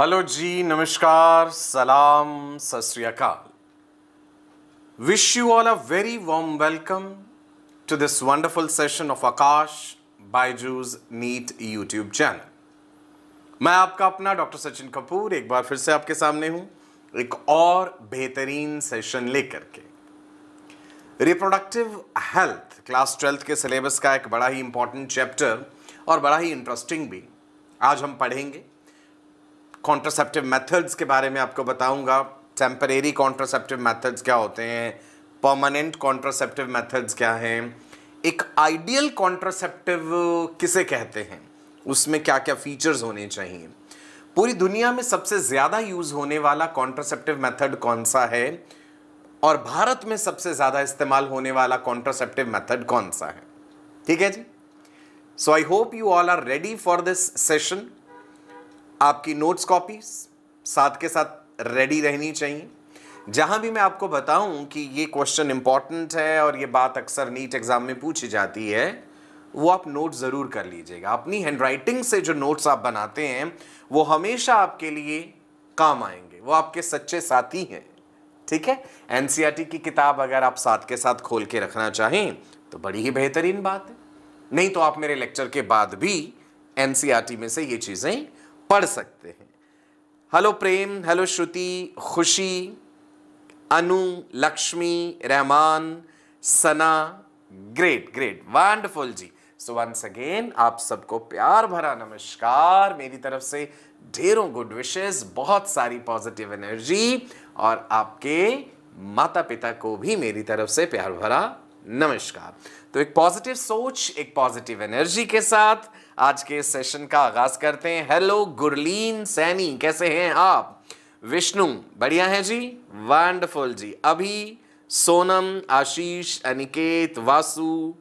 Hello जी नमस्कार सलाम सत wish you all a very warm welcome to this wonderful session of Aakash Byju's NEET YouTube channel मैं आपका अपना डॉक्टर सचिन कपूर एक बार फिर से आपके सामने हूं एक और बेहतरीन सेशन लेकर के रिप्रोडक्टिव हेल्थ क्लास ट्वेल्थ के सिलेबस का एक बड़ा ही इंपॉर्टेंट चैप्टर और बड़ा ही इंटरेस्टिंग भी आज हम पढ़ेंगे कॉन्ट्रासेप्टिव मेथड्स के बारे में आपको बताऊंगा टेम्परेरी कॉन्ट्रासेप्टिव मेथड्स क्या होते हैं परमानेंट कॉन्ट्रासेप्टिव मेथड्स क्या हैं एक आइडियल कॉन्ट्रासेप्टिव किसे कहते हैं उसमें क्या क्या फीचर्स होने चाहिए पूरी दुनिया में सबसे ज़्यादा यूज़ होने वाला कॉन्ट्रासेप्टिव मेथड कौन सा है और भारत में सबसे ज़्यादा इस्तेमाल होने वाला कॉन्ट्रासेप्टिव मेथड कौन सा है ठीक है जी so I hope you all are ready for this session आपकी नोट्स कॉपीज साथ के साथ रेडी रहनी चाहिए जहां भी मैं आपको बताऊँ कि ये क्वेश्चन इंपॉर्टेंट है और ये बात अक्सर नीट एग्ज़ाम में पूछी जाती है वो आप नोट ज़रूर कर लीजिएगा अपनी हैंडराइटिंग से जो नोट्स आप बनाते हैं वो हमेशा आपके लिए काम आएंगे वो आपके सच्चे साथी हैं ठीक है एन e की किताब अगर आप साथ के साथ खोल के रखना चाहें तो बड़ी ही बेहतरीन बात है नहीं तो आप मेरे लेक्चर के बाद भी एन e में से ये चीज़ें पढ़ सकते हैं हेलो प्रेम hello Shruti Khushi Anu Lakshmi Rahman Sana great great wonderful जी सो वंस अगेन आप सबको प्यार भरा नमस्कार मेरी तरफ से ढेरों गुड विशेस बहुत सारी पॉजिटिव एनर्जी और आपके माता पिता को भी मेरी तरफ से प्यार भरा नमस्कार तो एक पॉजिटिव सोच एक पॉजिटिव एनर्जी के साथ आज के सेशन का आगाज करते हैं हेलो गुरलीन सैनी कैसे हैं आप विष्णु बढ़िया हैं जी वंडरफुल जी अभी सोनम आशीष अनिकेत वासु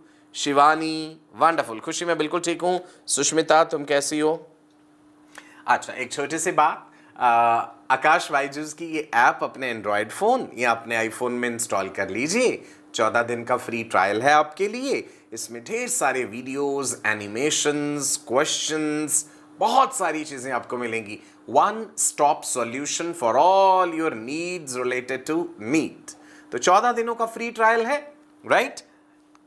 शिवानी वंडरफुल खुशी मैं बिल्कुल ठीक हूँ सुष्मिता तुम कैसी हो अच्छा एक छोटी सी बात आकाश वाइजूज की ये ऐप अपने एंड्रॉयड फ़ोन या अपने आईफोन में इंस्टॉल कर लीजिए चौदह दिन का फ्री ट्रायल है आपके लिए इसमें ढेर सारे वीडियोस, एनिमेशंस क्वेश्चंस बहुत सारी चीज़ें आपको मिलेंगी one stop solution for all your needs related to NEET तो चौदह दिनों का फ्री ट्रायल है राइट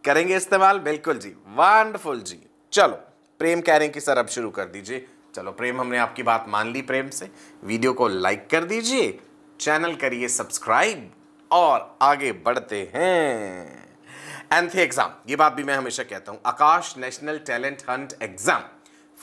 करेंगे इस्तेमाल बिल्कुल जी वंडरफुल जी चलो प्रेम कह रहे हैं कि सर अब शुरू कर दीजिए चलो प्रेम हमने आपकी बात मान ली प्रेम से वीडियो को लाइक कर दीजिए चैनल करिए सब्सक्राइब और आगे बढ़ते हैं एनथे एग्जाम ये बात भी मैं हमेशा कहता हूँ Aakash national talent hunt exam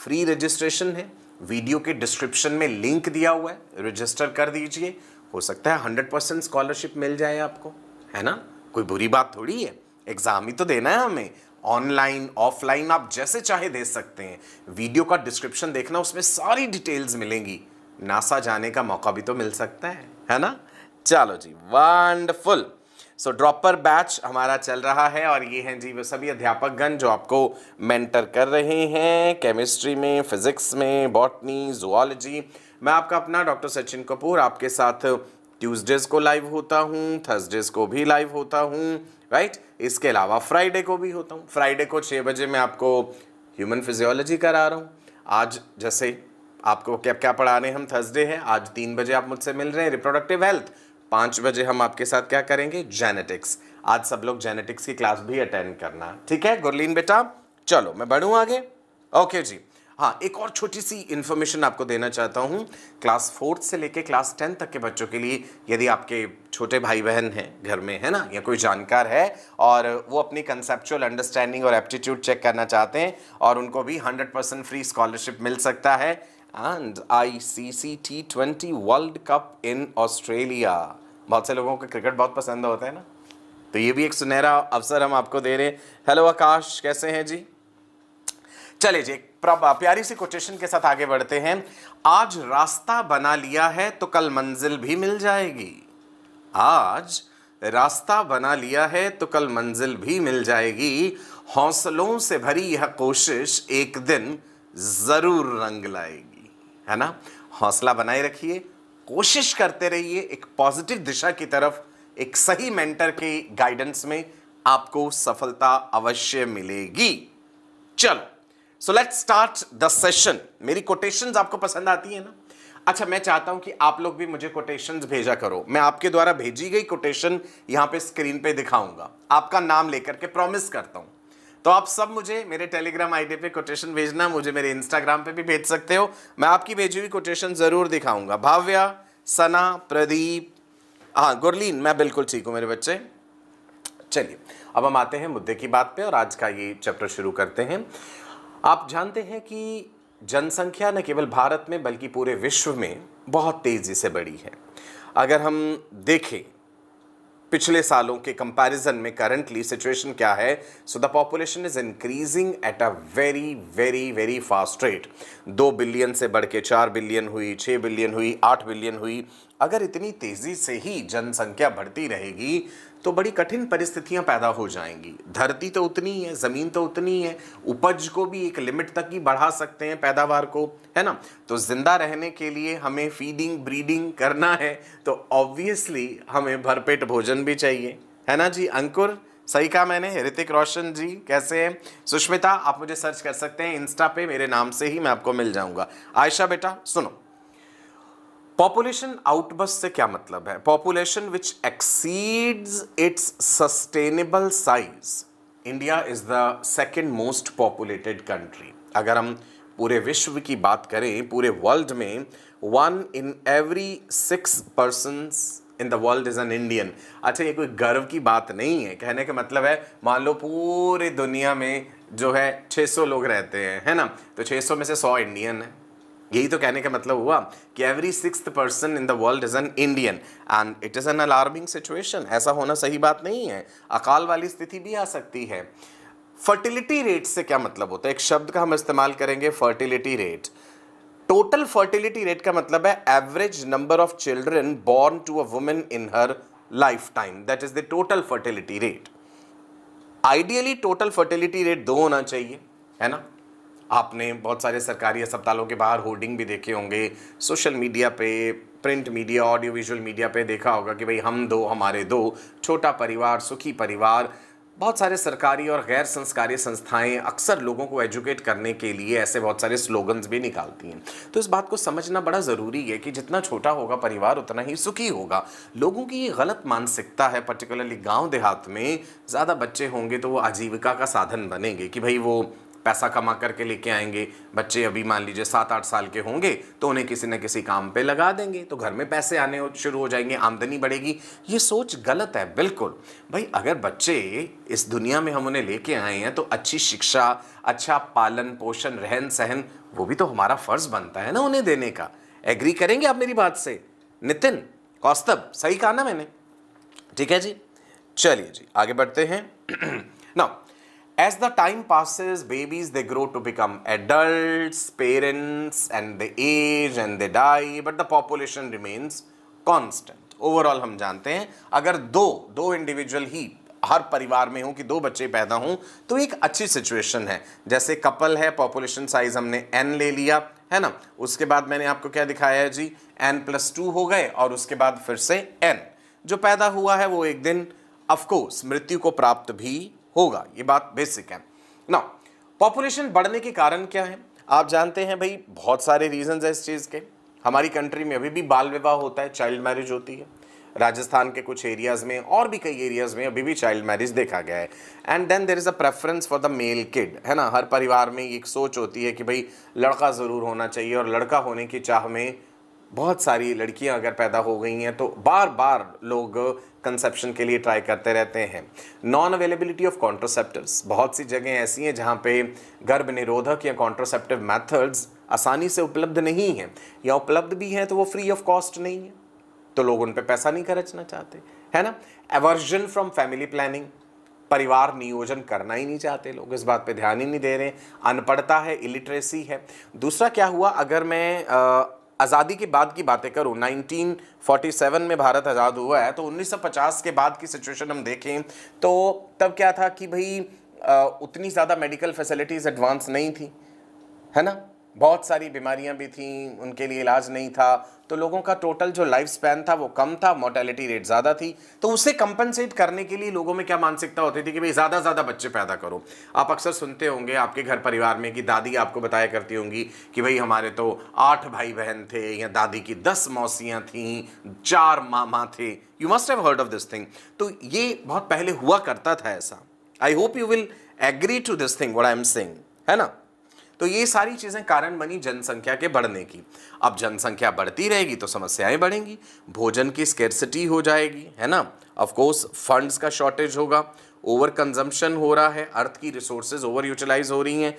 free registration है वीडियो के डिस्क्रिप्शन में लिंक दिया हुआ है रजिस्टर कर दीजिए हो सकता है हंड्रेड परसेंट स्कॉलरशिप मिल जाए आपको है ना कोई बुरी बात थोड़ी है एग्जाम ही तो देना है हमें ऑनलाइन ऑफलाइन आप जैसे चाहे दे सकते हैं वीडियो का डिस्क्रिप्शन देखना उसमें सारी डिटेल्स मिलेंगी नासा जाने का मौका भी तो मिल सकता है है ना चलो जी वंडरफुल सो ड्रॉपर बैच हमारा चल रहा है और ये हैं जी वो सभी अध्यापकगण जो आपको मेंटर कर रहे हैं केमिस्ट्री में फिज़िक्स में बॉटनी जुआलॉजी मैं आपका अपना डॉक्टर सचिन कपूर आपके साथ ट्यूसडेज़ को लाइव होता हूँ थर्सडेज़ को भी लाइव होता हूँ राइट इसके अलावा फ्राइडे को भी होता हूँ फ्राइडे को छः बजे मैं आपको ह्यूमन फिजियोलॉजी करा रहा हूँ आज जैसे आपको क्या क्या पढ़ा रहे हैं हम थर्सडे है आज तीन बजे आप मुझसे मिल रहे हैं रिप्रोडक्टिव हेल्थ पाँच बजे हम आपके साथ क्या करेंगे जेनेटिक्स आज सब लोग जेनेटिक्स की क्लास भी अटेंड करना ठीक है गुरलीन बेटा चलो मैं बढ़ूँ आगे ओके जी हाँ एक और छोटी सी इन्फॉर्मेशन आपको देना चाहता हूँ क्लास फोर्थ से लेके क्लास टेंथ तक के बच्चों के लिए यदि आपके छोटे भाई बहन हैं घर में है ना या कोई जानकार है और वो अपनी कंसेप्चुअल अंडरस्टैंडिंग और एप्टीट्यूड चेक करना चाहते हैं और उनको भी 100 परसेंट फ्री स्कॉलरशिप मिल सकता है and ICC T twenty world cup in Australia बहुत से लोगों को क्रिकेट बहुत पसंद होता है ना तो ये भी एक सुनहरा अवसर हम आपको दे रहे हैं हेलो आकाश कैसे हैं जी चले जी प्यारी सी कोटेशन के साथ आगे बढ़ते हैं आज रास्ता बना लिया है तो कल मंजिल भी मिल जाएगी आज रास्ता बना लिया है तो कल मंजिल भी मिल जाएगी हौसलों से भरी यह कोशिश एक दिन ज़रूर रंग लाएगी है ना हौसला बनाए रखिए कोशिश करते रहिए एक पॉजिटिव दिशा की तरफ एक सही मेंटर के गाइडेंस में आपको सफलता अवश्य मिलेगी चलो so let start the session मेरी कोटेशंस आपको पसंद आती है ना अच्छा मैं चाहता हूं कि आप लोग भी मुझे कोटेशंस भेजा करो मैं आपके द्वारा भेजी गई कोटेशन यहां पे स्क्रीन पे दिखाऊंगा आपका नाम लेकर के प्रॉमिस करता हूं तो आप सब मुझे मेरे टेलीग्राम आईडी पे कोटेशन भेजना मुझे मेरे इंस्टाग्राम पे भी भेज सकते हो मैं आपकी भेजी हुई कोटेशन ज़रूर दिखाऊंगा भाव्या सना प्रदीप हाँ गुरलीन मैं बिल्कुल ठीक हूँ मेरे बच्चे चलिए अब हम आते हैं मुद्दे की बात पे और आज का ये चैप्टर शुरू करते हैं आप जानते हैं कि जनसंख्या न केवल भारत में बल्कि पूरे विश्व में बहुत तेज़ी से बढ़ी है अगर हम देखें पिछले सालों के कंपैरिजन में करंटली सिचुएशन क्या है so the population is increasing at a very very very fast rate दो बिलियन से बढ़ के चार बिलियन हुई छः बिलियन हुई आठ बिलियन हुई अगर इतनी तेज़ी से ही जनसंख्या बढ़ती रहेगी तो बड़ी कठिन परिस्थितियां पैदा हो जाएंगी धरती तो उतनी है ज़मीन तो उतनी है उपज को भी एक लिमिट तक ही बढ़ा सकते हैं पैदावार को है ना तो ज़िंदा रहने के लिए हमें फीडिंग ब्रीडिंग करना है तो ऑब्वियसली हमें भरपेट भोजन भी चाहिए है ना जी अंकुर सही कहा मैंने ऋतिक रोशन जी कैसे हैं सुष्मिता आप मुझे सर्च कर सकते हैं इंस्टा पे मेरे नाम से ही मैं आपको मिल जाऊंगा आयशा बेटा सुनो पॉपुलेशन आउटबस से क्या मतलब है population which exceeds its sustainable size India is the second most populated country अगर हम पूरे विश्व की बात करें पूरे वर्ल्ड में one in every six persons in the world is an Indian अच्छा ये कोई गर्व की बात नहीं है कहने का मतलब है मान लो पूरी दुनिया में जो है 600 लोग रहते हैं है ना तो 600 में से 100 इंडियन है यही तो कहने का मतलब हुआ कि every six person in the world is an Indian and it is an alarming situation ऐसा होना सही बात नहीं है अकाल वाली स्थिति भी आ सकती है फर्टिलिटी रेट से क्या मतलब होता है एक शब्द का हम इस्तेमाल करेंगे fertility rate total fertility rate का मतलब है average number of children born to a women in her life time that is the total fertility rate ideally total fertility rate दो होना चाहिए है ना आपने बहुत सारे सरकारी अस्पतालों के बाहर होर्डिंग भी देखे होंगे सोशल मीडिया पे print media audio visual media पे देखा होगा कि भाई हम दो हमारे दो छोटा परिवार सुखी परिवार बहुत सारे सरकारी और गैर संस्कारी संस्थाएं अक्सर लोगों को एजुकेट करने के लिए ऐसे बहुत सारे स्लोगन्स भी निकालती हैं तो इस बात को समझना बड़ा ज़रूरी है कि जितना छोटा होगा परिवार उतना ही सुखी होगा लोगों की ये गलत मानसिकता है पर्टिकुलरली गांव देहात में ज़्यादा बच्चे होंगे तो वो आजीविका का साधन बनेंगे कि भाई वो पैसा कमा करके लेके आएंगे बच्चे अभी मान लीजिए सात आठ साल के होंगे तो उन्हें किसी न किसी काम पे लगा देंगे तो घर में पैसे आने शुरू हो जाएंगे आमदनी बढ़ेगी ये सोच गलत है बिल्कुल भाई अगर बच्चे इस दुनिया में हम उन्हें लेके आए हैं तो अच्छी शिक्षा अच्छा पालन पोषण रहन सहन वो भी तो हमारा फ़र्ज़ बनता है ना उन्हें देने का एग्री करेंगे आप मेरी बात से नितिन कौस्तभ सही कहा ना मैंने ठीक है जी चलिए जी आगे बढ़ते हैं ना As the time passes, babies they grow to become adults, parents, and they age and they die, but the population remains constant. Overall हम जानते हैं अगर दो दो individual ही हर परिवार में हूँ कि दो बच्चे पैदा हों तो एक अच्छी सिचुएशन है जैसे कपल है पॉपुलेशन साइज हमने एन ले लिया है ना उसके बाद मैंने आपको क्या दिखाया है जी एन प्लस टू हो गए और उसके बाद फिर से एन जो पैदा हुआ है वो एक दिन अफकोर्स मृत्यु को प्राप्त भी होगा ये बात बेसिक है ना पॉपुलेशन बढ़ने के कारण क्या है आप जानते हैं भाई बहुत सारे रीजन है इस चीज़ के हमारी कंट्री में अभी भी बाल विवाह होता है चाइल्ड मैरिज होती है राजस्थान के कुछ एरियाज़ में और भी कई एरियाज़ में अभी भी चाइल्ड मैरिज देखा गया है and then there is a preference for the male kid है ना हर परिवार में एक सोच होती है कि भाई लड़का ज़रूर होना चाहिए और लड़का होने की चाह में बहुत सारी लड़कियां अगर पैदा हो गई हैं तो बार बार लोग कंसेप्शन के लिए ट्राई करते रहते हैं नॉन अवेलेबिलिटी ऑफ कॉन्ट्रोसेप्टि बहुत सी जगह ऐसी हैं जहाँ पे गर्भ निरोधक या कॉन्ट्रोसेप्टिव मेथड्स आसानी से उपलब्ध नहीं हैं या उपलब्ध भी हैं तो वो फ्री ऑफ कॉस्ट नहीं है तो लोग उन पर पैसा नहीं खर्चना चाहते है ना एवर्जन फ्रॉम फैमिली प्लानिंग परिवार नियोजन करना ही नहीं चाहते लोग इस बात पे ध्यान ही नहीं दे रहे अनपढ़ता है इलिटरेसी है दूसरा क्या हुआ अगर मैं आ, आज़ादी के बाद की बातें करूं 1947 में भारत आज़ाद हुआ है तो 1950 के बाद की सिचुएशन हम देखें तो तब क्या था कि भाई उतनी ज़्यादा मेडिकल फैसिलिटीज़ एडवांस नहीं थी है ना बहुत सारी बीमारियां भी थी उनके लिए इलाज नहीं था तो लोगों का टोटल जो लाइफ स्पैन था वो कम था मोर्टेलिटी रेट ज़्यादा थी तो उसे कंपनसेट करने के लिए लोगों में क्या मानसिकता होती थी कि भाई ज़्यादा ज़्यादा बच्चे पैदा करो आप अक्सर सुनते होंगे आपके घर परिवार में कि दादी आपको बताया करती होंगी कि भाई हमारे तो आठ भाई बहन थे या दादी की दस मौसियाँ थीं चार मामा थे you must have heard of this thing तो ये बहुत पहले हुआ करता था ऐसा I hope you will agree to this thing what I am saying है ना तो ये सारी चीज़ें कारण बनी जनसंख्या के बढ़ने की अब जनसंख्या बढ़ती रहेगी तो समस्याएं बढ़ेंगी भोजन की स्केरसिटी हो जाएगी है ना ऑफकोर्स फंड्स का शॉर्टेज होगा ओवर कंजम्पशन हो रहा है अर्थ की रिसोर्सेज ओवर यूटिलाइज हो रही हैं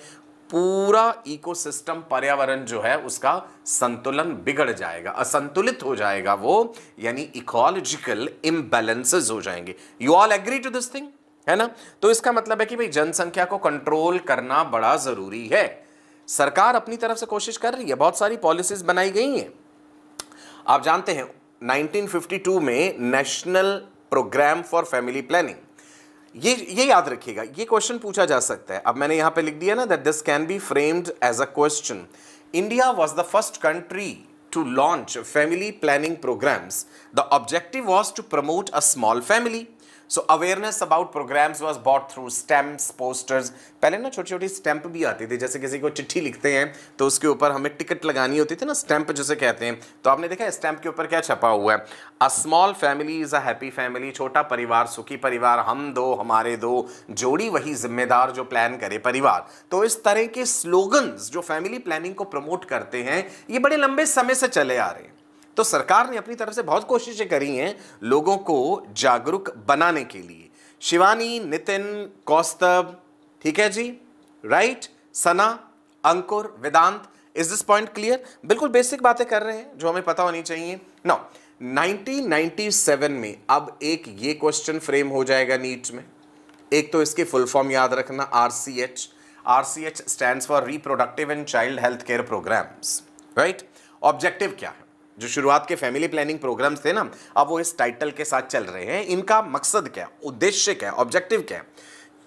पूरा इकोसिस्टम पर्यावरण जो है उसका संतुलन बिगड़ जाएगा असंतुलित हो जाएगा वो यानी इकोलॉजिकल इम्बेलेंसेज हो जाएंगे you all agree to this thing है ना तो इसका मतलब है कि भाई जनसंख्या को कंट्रोल करना बड़ा जरूरी है सरकार अपनी तरफ से कोशिश कर रही है बहुत सारी पॉलिसीज बनाई गई हैं आप जानते हैं 1952 में national programme for family planning ये ये याद रखिएगा ये क्वेश्चन पूछा जा सकता है अब मैंने यहां पे लिख दिया ना that this can be framed as a question India was the first country to launch family planning programmes the objective was to promote a small family so awareness about programmes was bought through stamps posters पहले ना छोटी छोटी stamp भी आती थी जैसे किसी को चिट्ठी लिखते हैं तो उसके ऊपर हमें टिकट लगानी होती थी ना स्टैंप जिसे कहते हैं तो आपने देखा स्टैंप के ऊपर क्या छपा हुआ है a small family is a happy family छोटा परिवार सुखी परिवार हम दो हमारे दो जोड़ी वही जिम्मेदार जो प्लान करे परिवार तो इस तरह के स्लोगन्स जो फैमिली प्लानिंग को प्रमोट करते हैं ये बड़े लंबे समय से चले आ रहे हैं तो सरकार ने अपनी तरफ से बहुत कोशिशें करी हैं लोगों को जागरूक बनाने के लिए शिवानी नितिन कौस्तभ ठीक है जी right Sana Ankur Vedant is this point clear बिल्कुल बेसिक बातें कर रहे हैं जो हमें पता होनी चाहिए नौ 1997 में अब एक ये क्वेश्चन फ्रेम हो जाएगा नीट में एक तो इसकी फुल फॉर्म याद रखना R C H R C H stand for reproductive and child health care programmes right objective क्या है जो शुरुआत के फैमिली प्लानिंग प्रोग्राम्स थे ना अब वो इस टाइटल के साथ चल रहे हैं इनका मकसद क्या उद्देश्य क्या है ऑब्जेक्टिव क्या है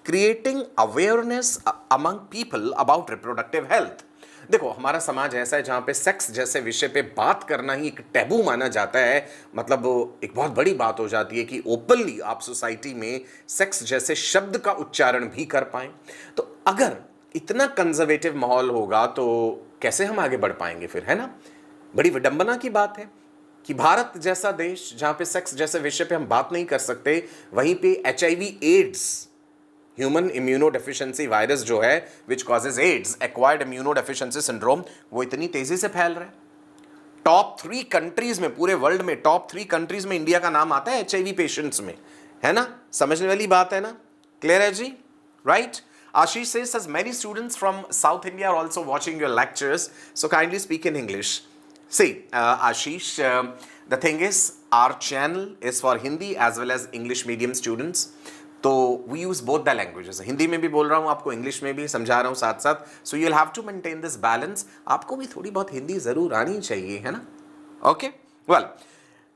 creating awareness among people about reproductive health देखो हमारा समाज ऐसा है जहाँ पे सेक्स जैसे विषय पे बात करना ही एक टैबू माना जाता है मतलब एक बहुत बड़ी बात हो जाती है कि ओपनली आप सोसाइटी में सेक्स जैसे शब्द का उच्चारण भी कर पाएँ तो अगर इतना कंजर्वेटिव माहौल होगा तो कैसे हम आगे बढ़ पाएंगे फिर है ना बड़ी विडंबना की बात है कि भारत जैसा देश जहां पे सेक्स जैसे विषय पे हम बात नहीं कर सकते वहीं पे H AIDS human immunodeficiency virus जो है which causes AIDS acquired immunodeficiency syndrome वो इतनी तेजी से फैल रहा है टॉप थ्री कंट्रीज में पूरे वर्ल्ड में टॉप थ्री कंट्रीज में इंडिया का नाम आता है एच पेशेंट्स में है ना समझने वाली बात है ना क्लियर है जी राइट आशीष से many students from south India are also watching your lectures so kindly speak in English See, uh, Ashish, uh, the thing is, our channel is for Hindi as well as English medium students. तो we use both the languages Hindi में भी बोल रहा हूँ आपको English में भी समझा रहा हूँ साथ साथ so you have to maintain this balance आपको भी थोड़ी बहुत हिंदी ज़रूर आनी चाहिए है ना ओके okay? वेल well,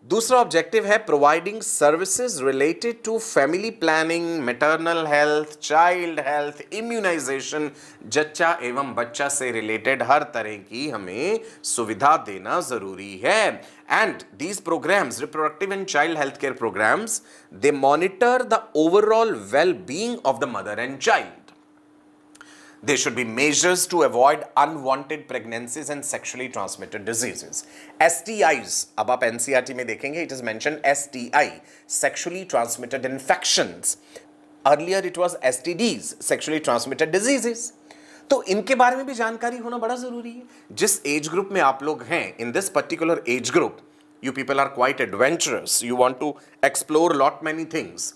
दूसरा ऑब्जेक्टिव है providing services related to family planning maternal health child health immunisation जच्चा एवं बच्चा से रिलेटेड हर तरह की हमें सुविधा देना जरूरी है and these programmes reproductive and child health care programmes they monitor the overall well being of the mother and child There should be measures to avoid unwanted pregnancies and sexually transmitted diseases. STIs, अब आप NCRT में देखेंगे, it is mentioned STI, sexually transmitted infections. Earlier it was STDs, sexually transmitted diseases. तो इनके बारे में भी जानकारी होना बड़ा ज़रूरी है जिस एज ग्रुप में आप लोग हैं in this particular age group you people are quite adventurous you want to explore lot many things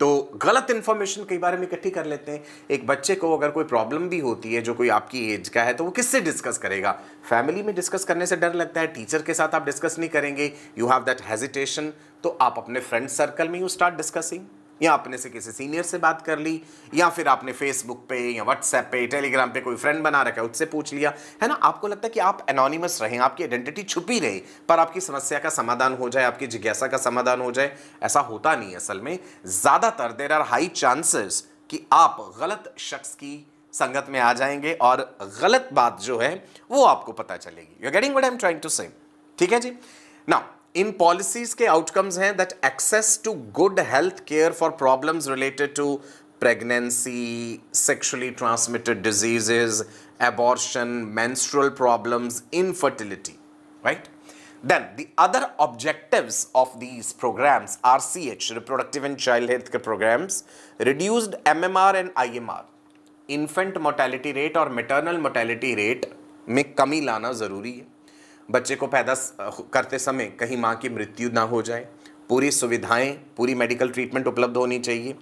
तो गलत इन्फॉर्मेशन कई बार हम इकट्ठी कर लेते हैं एक बच्चे को अगर कोई प्रॉब्लम भी होती है जो कोई आपकी एज का है तो वो किससे डिस्कस करेगा फैमिली में डिस्कस करने से डर लगता है टीचर के साथ आप डिस्कस नहीं करेंगे यू हैव दैट हेजिटेशन तो आप अपने फ्रेंड सर्कल में यू स्टार्ट डिस्कसिंग या अपने से किसी सीनियर से बात कर ली या फिर आपने फेसबुक पे या व्हाट्सएप पे टेलीग्राम पे कोई फ्रेंड बना रखा है उससे पूछ लिया है ना आपको लगता है कि आप एनोनिमस रहें आपकी आइडेंटिटी छुपी रहे पर आपकी समस्या का समाधान हो जाए आपकी जिज्ञासा का समाधान हो जाए ऐसा होता नहीं असल में ज़्यादातर देर आर हाई चांसेस कि आप गलत शख्स की संगत में आ जाएंगे और गलत बात जो है वो आपको पता चलेगी you getting what I am trying to say ठीक है जी नाउ In policies, के आउटकम्स हैं that access to good health care for problems related to pregnancy, sexually transmitted diseases, abortion, menstrual problems, infertility, right? Then the other objectives of these programs, RCH, reproductive and child health care programs, reduced MMR and IMR, infant mortality rate or maternal mortality rate में कमी lana zaruri है बच्चे को पैदा करते समय कहीं माँ की मृत्यु ना हो जाए पूरी सुविधाएं पूरी मेडिकल ट्रीटमेंट उपलब्ध होनी चाहिए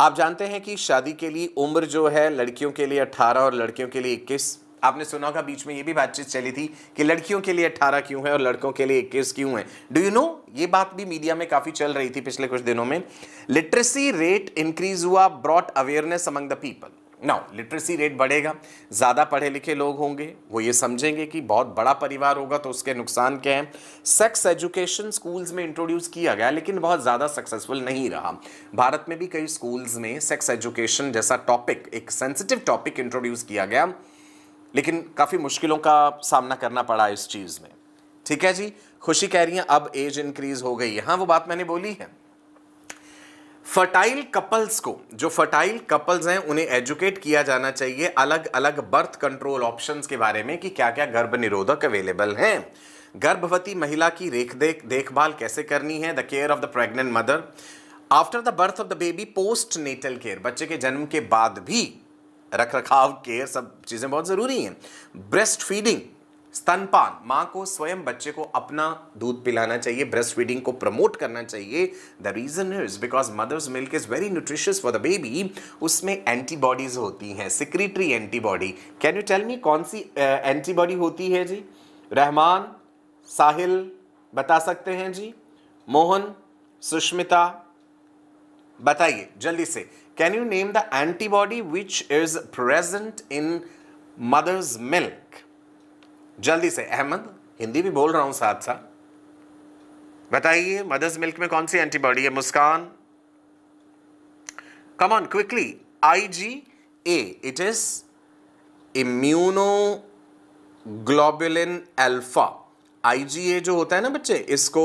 आप जानते हैं कि शादी के लिए उम्र जो है लड़कियों के लिए 18 और लड़कियों के लिए 21 आपने सुना होगा बीच में ये भी बातचीत चली थी कि लड़कियों के लिए 18 क्यों है और लड़कों के लिए 21 क्यों है डू यू नो ये बात भी मीडिया में काफ़ी चल रही थी पिछले कुछ दिनों में लिटरेसी रेट इंक्रीज हुआ brought awareness among the people now literacy rate बढ़ेगा ज़्यादा पढ़े लिखे लोग होंगे वो ये समझेंगे कि बहुत बड़ा परिवार होगा तो उसके नुकसान क्या हैं सेक्स एजुकेशन स्कूल्स में इंट्रोड्यूस किया गया लेकिन बहुत ज़्यादा सक्सेसफुल नहीं रहा भारत में भी कई स्कूल्स में सेक्स एजुकेशन जैसा टॉपिक एक सेंसिटिव टॉपिक इंट्रोड्यूस किया गया लेकिन काफ़ी मुश्किलों का सामना करना पड़ा इस चीज़ में ठीक है जी खुशी कह रही हैं अब एज इंक्रीज हो गई है हाँ वो बात मैंने बोली है फर्टाइल कपल्स को जो फर्टाइल कपल्स हैं उन्हें एजुकेट किया जाना चाहिए अलग अलग बर्थ कंट्रोल ऑप्शंस के बारे में कि क्या क्या गर्भ निरोधक अवेलेबल हैं गर्भवती महिला की रेख देख देखभाल कैसे करनी है the care of the pregnant mother after the birth of the baby postnatal care बच्चे के जन्म के बाद भी रख रखाव केयर सब चीज़ें बहुत ज़रूरी हैं ब्रेस्ट फीडिंग स्तनपान माँ को स्वयं बच्चे को अपना दूध पिलाना चाहिए ब्रेस्ट फीडिंग को प्रमोट करना चाहिए the reason is because mother's milk is very nutritious for the baby उसमें एंटीबॉडीज़ होती हैं secretory antibody can you tell me कौन सी एंटीबॉडी uh, होती है जी रहमान साहिल बता सकते हैं जी मोहन सुष्मिता बताइए जल्दी से can you name the antibody which is present in mother's milk जल्दी से अहमद हिंदी भी बोल रहा हूं साथ साथ बताइए मदर्स मिल्क में कौन सी एंटीबॉडी है Muskan come on quickly I G A it is immunoglobulin alpha I G A जो होता है ना बच्चे इसको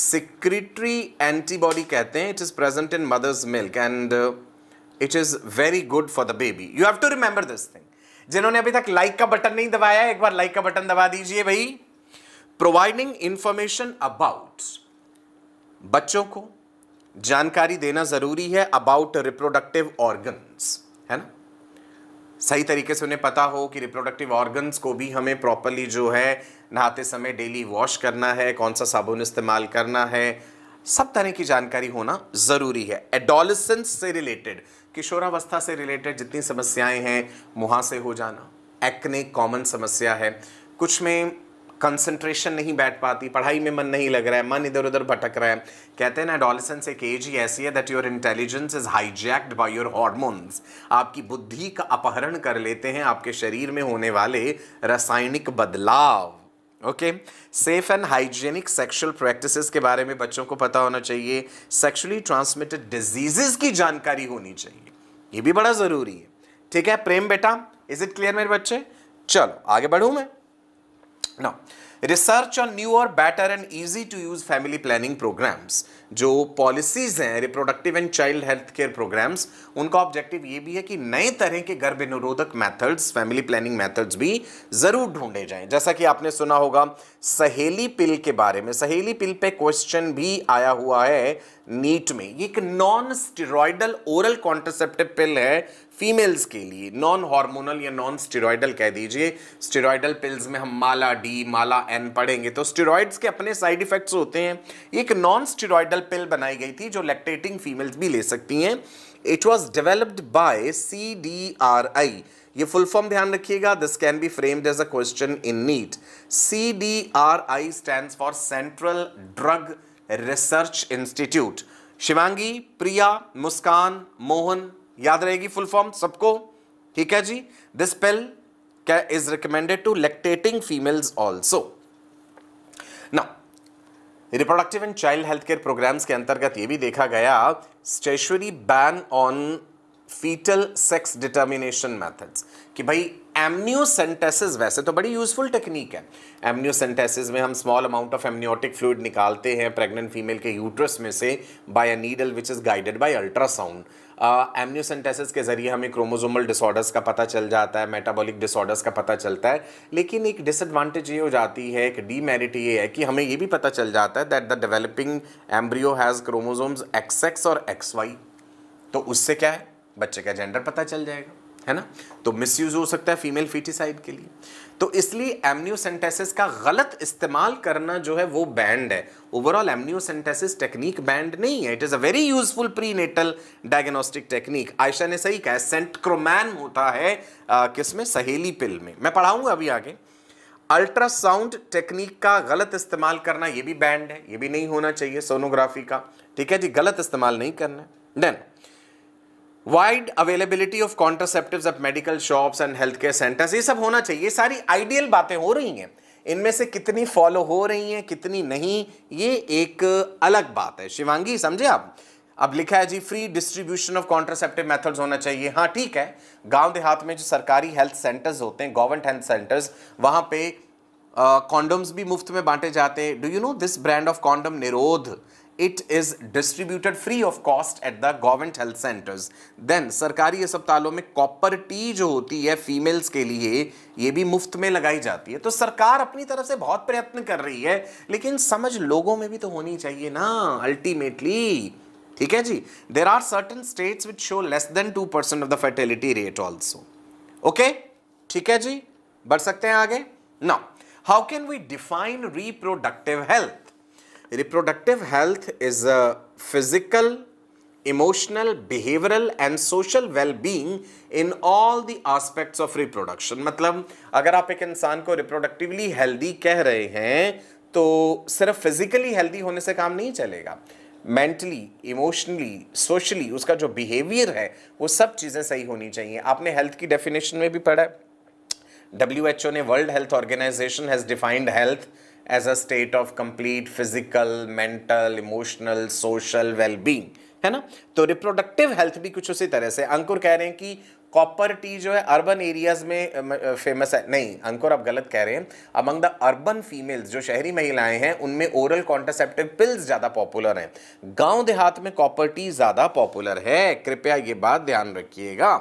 सिक्रिटरी एंटीबॉडी कहते हैं it is present in mother's milk and it is very good for the baby you have to remember this thing जिन्होंने अभी तक लाइक का बटन नहीं दबाया एक बार लाइक का बटन दबा दीजिए भाई प्रोवाइडिंग इंफॉर्मेशन अबाउट बच्चों को जानकारी देना जरूरी है अबाउट रिप्रोडक्टिव ऑर्गन्स है ना सही तरीके से उन्हें पता हो कि रिप्रोडक्टिव ऑर्गन्स को भी हमें प्रॉपरली जो है नहाते समय डेली वॉश करना है कौन सा साबुन इस्तेमाल करना है सब तरह की जानकारी होना ज़रूरी है एडोलिसंस से रिलेटेड किशोरावस्था से रिलेटेड जितनी समस्याएं हैं मुहासे हो जाना एक्ने कॉमन समस्या है कुछ में कंसंट्रेशन नहीं बैठ पाती पढ़ाई में मन नहीं लग रहा है मन इधर उधर भटक रहा है कहते हैं ना एडोलिसेंस एक एज ही ऐसी है that your intelligence is hijacked by your hormones आपकी बुद्धि का अपहरण कर लेते हैं आपके शरीर में होने वाले रासायनिक बदलाव okay safe and hygienic sexual practices के बारे में बच्चों को पता होना चाहिए सेक्सुअली ट्रांसमिटेड डिजीजेस की जानकारी होनी चाहिए ये भी बड़ा ज़रूरी है ठीक है प्रेम बेटा इज इट क्लियर मेरे बच्चे चलो आगे बढ़ू मैं ना रिसर्च ऑन न्यू और better and easy to use family planning programmes जो पॉलिसीज हैं reproductive and child health care programmes उनका ऑब्जेक्टिव ये भी है कि नए तरह के गर्भ निरोधक मैथड्स फैमिली प्लानिंग मैथड्स भी ज़रूर ढूंढे जाएं जैसा कि आपने सुना होगा सहेली पिल के बारे में सहेली पिल पे क्वेश्चन भी आया हुआ है नीट में ये एक non steroidal oral contraceptive pill है फीमेल्स के लिए नॉन हार्मोनल या नॉन स्टेरॉयडल कह दीजिए स्टेरॉयडल पिल्स में हम माला डी माला एन पढ़ेंगे तो स्टेरॉयड्स के अपने साइड इफेक्ट्स होते हैं एक नॉन स्टेरॉयडल पिल बनाई गई थी जो लैक्टेटिंग फीमेल्स भी ले सकती हैं it was developed by C D R I ये फुल फॉर्म ध्यान रखिएगा this can be framed as a question in NEET C D R I stand for central drug research institute Shivangi Priya Muskan Mohan याद रहेगी full form सबको ठीक है जी this pill is recommended to lactating females also ना reproductive and child health care programs के अंतर्गत यह भी देखा गया stationery ban on fetal sex determination methods कि भाई एमनियोसेंटेसिस वैसे तो बड़ी यूजफुल टेक्निक है एमनियोसेंटेसिस में हम small amount of amniotic fluid निकालते हैं प्रेग्नेंट फीमेल के यूट्रस में से by a needle which is guided by ultrasound amniocentesis के ज़रिए हमें क्रोमोजोमल डिसऑर्डर्स का पता चल जाता है मेटाबॉलिक डिसऑर्डर्स का पता चलता है लेकिन एक डिसएडवांटेज ये हो जाती है एक डीमेरिट ये है कि हमें ये भी पता चल जाता है that the developing embryo has chromosomes X X और एक्स वाई तो उससे क्या है बच्चे का जेंडर पता चल जाएगा है ना तो मिसयूज़ हो सकता है फीमेल फीटिसाइड के लिए तो इसलिए एमनियोसेंटेसिस का गलत इस्तेमाल करना जो है वो बैंड है ओवरऑल एमनियोसेंटेसिस टेक्निक बैंड नहीं है it is a very useful prenatal diagnostic technique Ayesha ने सही कहा सेंटक्रोमैन होता है किसमें सहेली पिल में मैं पढ़ाऊंगा अभी आगे अल्ट्रासाउंड टेक्निक का गलत इस्तेमाल करना ये भी बैंड है ये भी नहीं होना चाहिए सोनोग्राफी का ठीक है जी गलत इस्तेमाल नहीं करना then wide availability of contraceptive at medical shops and health care centers ये सब होना चाहिए सारी आइडियल बातें हो रही हैं इनमें से कितनी फॉलो हो रही हैं कितनी नहीं ये एक अलग बात है शिवांगी समझे आप अब लिखा है जी free distribution of contraceptive methods होना चाहिए हाँ ठीक है गांव देहात में जो सरकारी हेल्थ सेंटर्स होते हैं गवर्नमेंट हेल्थ सेंटर्स वहाँ पे कॉन्डम्स uh, भी मुफ्त में बांटे जाते हैं do you know this brand of condom Nirodh it is distributed free of cost at the government health centers then सरकारी अस्पतालों में कॉपर टी जो होती है फीमेल्स के लिए ये भी मुफ्त में लगाई जाती है तो सरकार अपनी तरफ से बहुत प्रयत्न कर रही है लेकिन समझ लोगों में भी तो होनी चाहिए ना अल्टीमेटली ठीक है जी there are certain states which show less than two percent of the fertility rate also okay ठीक है जी बढ़ सकते हैं आगे ना how can we define reproductive health reproductive health is a physical emotional behavioural and social well being in all the aspects of reproduction मतलब अगर आप एक इंसान को रिप्रोडक्टिवली हेल्दी कह रहे हैं तो सिर्फ फिजिकली हेल्दी होने से काम नहीं चलेगा मेंटली इमोशनली सोशली उसका जो बिहेवियर है वो सब चीज़ें सही होनी चाहिए आपने हेल्थ की डेफिनेशन में भी पढ़ा है डब्ल्यू एच ओ ने World Health Organization has defined health as a state of complete physical mental emotional social wellbeing है ना तो रिप्रोडक्टिव हेल्थ भी कुछ उसी तरह से अंकुर कह रहे हैं कि कॉपर टी जो है अर्बन एरियाज में फेमस है नहीं अंकुर आप गलत कह रहे हैं अमंग द अर्बन फीमेल्स जो शहरी महिलाएं हैं उनमें ओरल कॉन्ट्रासेप्टिव पिल्स ज़्यादा पॉपुलर हैं गांव देहात में कॉपर टी ज़्यादा पॉपुलर है कृपया ये बात ध्यान रखिएगा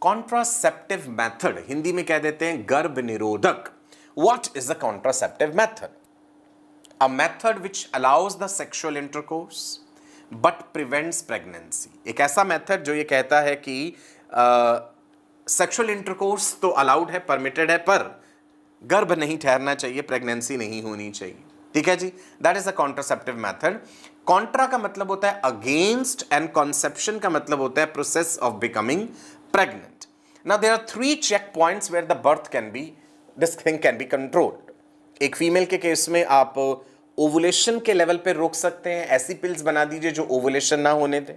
कॉन्ट्रासेप्टिव मेथड हिंदी में कह देते हैं गर्भ निरोधक what is the contraceptive method a method which allows the sexual intercourse but prevents pregnancy ek aisa method jo ye kehta hai ki sexual intercourse तो अलाउड है परमिटेड है पर गर्भ नहीं ठहरना चाहिए प्रेगनेंसी नहीं होनी चाहिए ठीक है जी that is a contraceptive method contra का मतलब होता है अगेंस्ट एंड कॉन्सेप्शन का मतलब होता है प्रोसेस ऑफ बिकमिंग प्रेगनेंट ना there are three check point where the birth can be this thing can be controlled एक फीमेल के केस में आप ओवुलेशन uh, के लेवल पे रोक सकते हैं ऐसी पिल्स बना दीजिए जो ओवुलेशन ना होने दें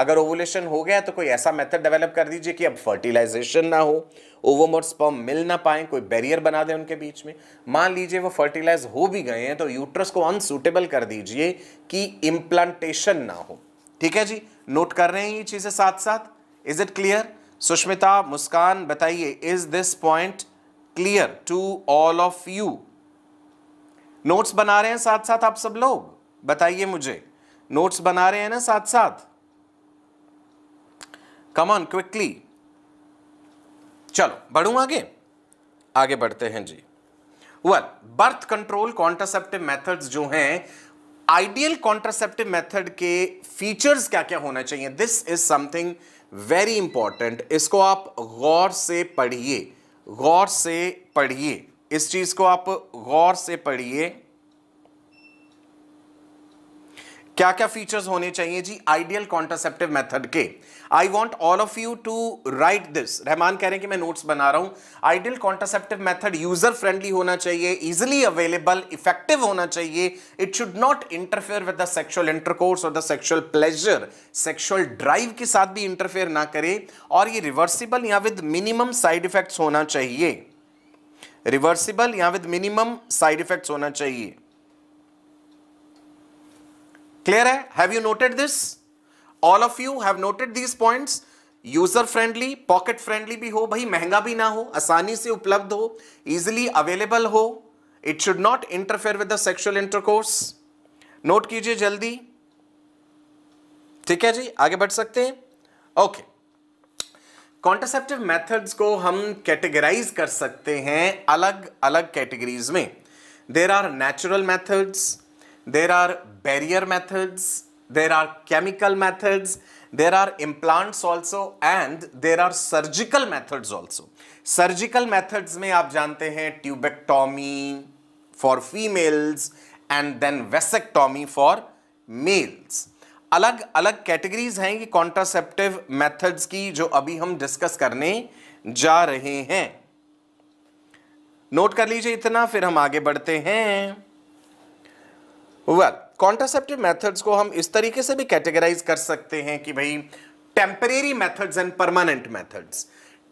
अगर ओवुलेशन हो गया तो कोई ऐसा मेथड डेवलप कर दीजिए कि अब फर्टिलाइजेशन ना हो ओवम और स्पर्म मिल ना पाए कोई बैरियर बना दें उनके बीच में मान लीजिए वो फर्टिलाइज हो भी गए हैं तो यूट्रस को अनसुटेबल कर दीजिए कि इम्प्लांटेशन ना हो ठीक है जी नोट कर रहे हैं ये चीज़ें साथ साथ is it clear Sushmita Muskan बताइए is this point clear to all of you notes बना रहे हैं साथ साथ आप सब लोग बताइए मुझे नोट्स बना रहे हैं ना साथ साथ कम ऑन क्विकली चलो बढ़ू आगे आगे बढ़ते हैं जी well birth control contraceptive methods जो हैं आइडियल कॉन्ट्रासेप्टिव मेथड के फीचर्स क्या क्या होना चाहिए this is something very important इसको आप गौर से पढ़िए गौर से पढ़िए इस चीज को आप गौर से पढ़िए क्या क्या फीचर्स होने चाहिए जी आइडियल कॉन्ट्रासेप्टिव मेथड के I want all of you to write this Rahman कह रहे हैं कि मैं नोट्स बना रहा हूं ideal contraceptive method user friendly होना चाहिए इजिली अवेलेबल इफेक्टिव होना चाहिए it should not interfere with the sexual intercourse और the sexual pleasure sexual drive के साथ भी इंटरफेयर ना करे और ये रिवर्सिबल या विद मिनिमम साइड इफेक्ट्स होना चाहिए रिवर्सिबल या विद मिनिमम साइड इफेक्ट्स होना चाहिए क्लियर है have you noted this all of you have noted these points user friendly pocket friendly भी हो भाई महंगा भी ना हो आसानी से उपलब्ध हो इजिली अवेलेबल हो it should not interfere with the sexual intercourse note कीजिए जल्दी ठीक है जी आगे बढ़ सकते हैं ओके कॉन्टरसेप्टिव मेथड्स को हम कैटेगराइज कर सकते हैं अलग अलग कैटेगरीज में there are natural methods there are barrier methods there are chemical methods, there are implants also and there are surgical methods also. Surgical methods mein aap jante hain tubectomy for females and then vasectomy for males. अलग अलग categories हैं ये contraceptive methods की जो अभी हम discuss करने जा रहे हैं नोट कर लीजिए इतना फिर हम आगे बढ़ते हैं वेल well, कॉन्ट्रासेप्टिव मेथड्स को हम इस तरीके से भी कैटेगराइज कर सकते हैं कि भाई temporary methods and permanent methods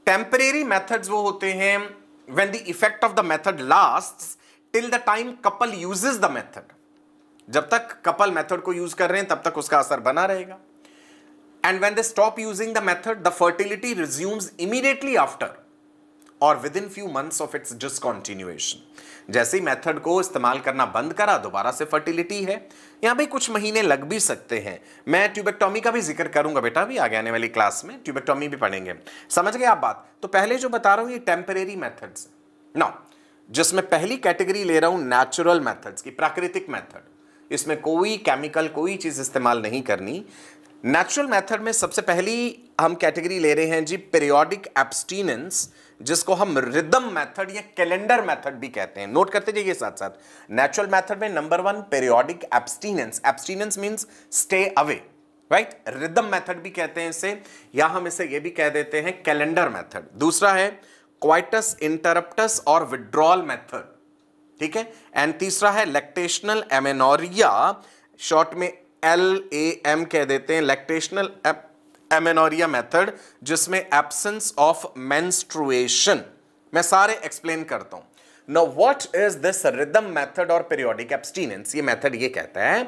temporary methods वो होते हैं when the effect of the method last till the time couple uses the method जब तक कपल मेथड को यूज कर रहे हैं तब तक उसका असर बना रहेगा and when they stop using the method the fertility resumes immediately after और within few months of its discontinuation जैसे ही मेथड को इस्तेमाल करना बंद करा दोबारा से फर्टिलिटी है यहाँ भाई कुछ महीने लग भी सकते हैं मैं ट्यूबेक्टोमी का भी जिक्र करूंगा बेटा भी आगे आने वाली क्लास में ट्यूबेक्टोमी भी पढ़ेंगे समझ गए आप बात तो पहले जो बता रहा हूं ये टेम्परेरी मैथड्स ना जिसमें पहली कैटेगरी ले रहा हूं नेचुरल मैथड्स की प्राकृतिक मैथड इसमें कोई केमिकल कोई चीज़ इस्तेमाल नहीं करनी नेचुरल मेथड में सबसे पहली हम कैटेगरी ले रहे हैं जी पेरियोडिक एब्सटीनेंस जिसको हम रिदम मेथड या कैलेंडर मेथड भी कहते हैं नोट करते जाइए साथ साथ नेचुरल मेथड में number one periodic abstinence abstinence means stay away right rhythm method भी कहते हैं इसे या हम इसे ये भी कह देते हैं कैलेंडर मेथड दूसरा है क्वाइटस इंटरप्टस और विड्रॉल मेथड ठीक है एंड तीसरा है लैक्टेशनल एमेनोरिया शॉर्ट में एल ए एम कह देते हैं लैक्टेशनल एमेनोरिया मेथड जिसमें एब्सेंस ऑफ मेंस्ट्रुएशन मैं सारे एक्सप्लेन करता हूं no what is this rhythm method और पीरियोडिक एब्सटीनेंस ये मेथड ये कहता है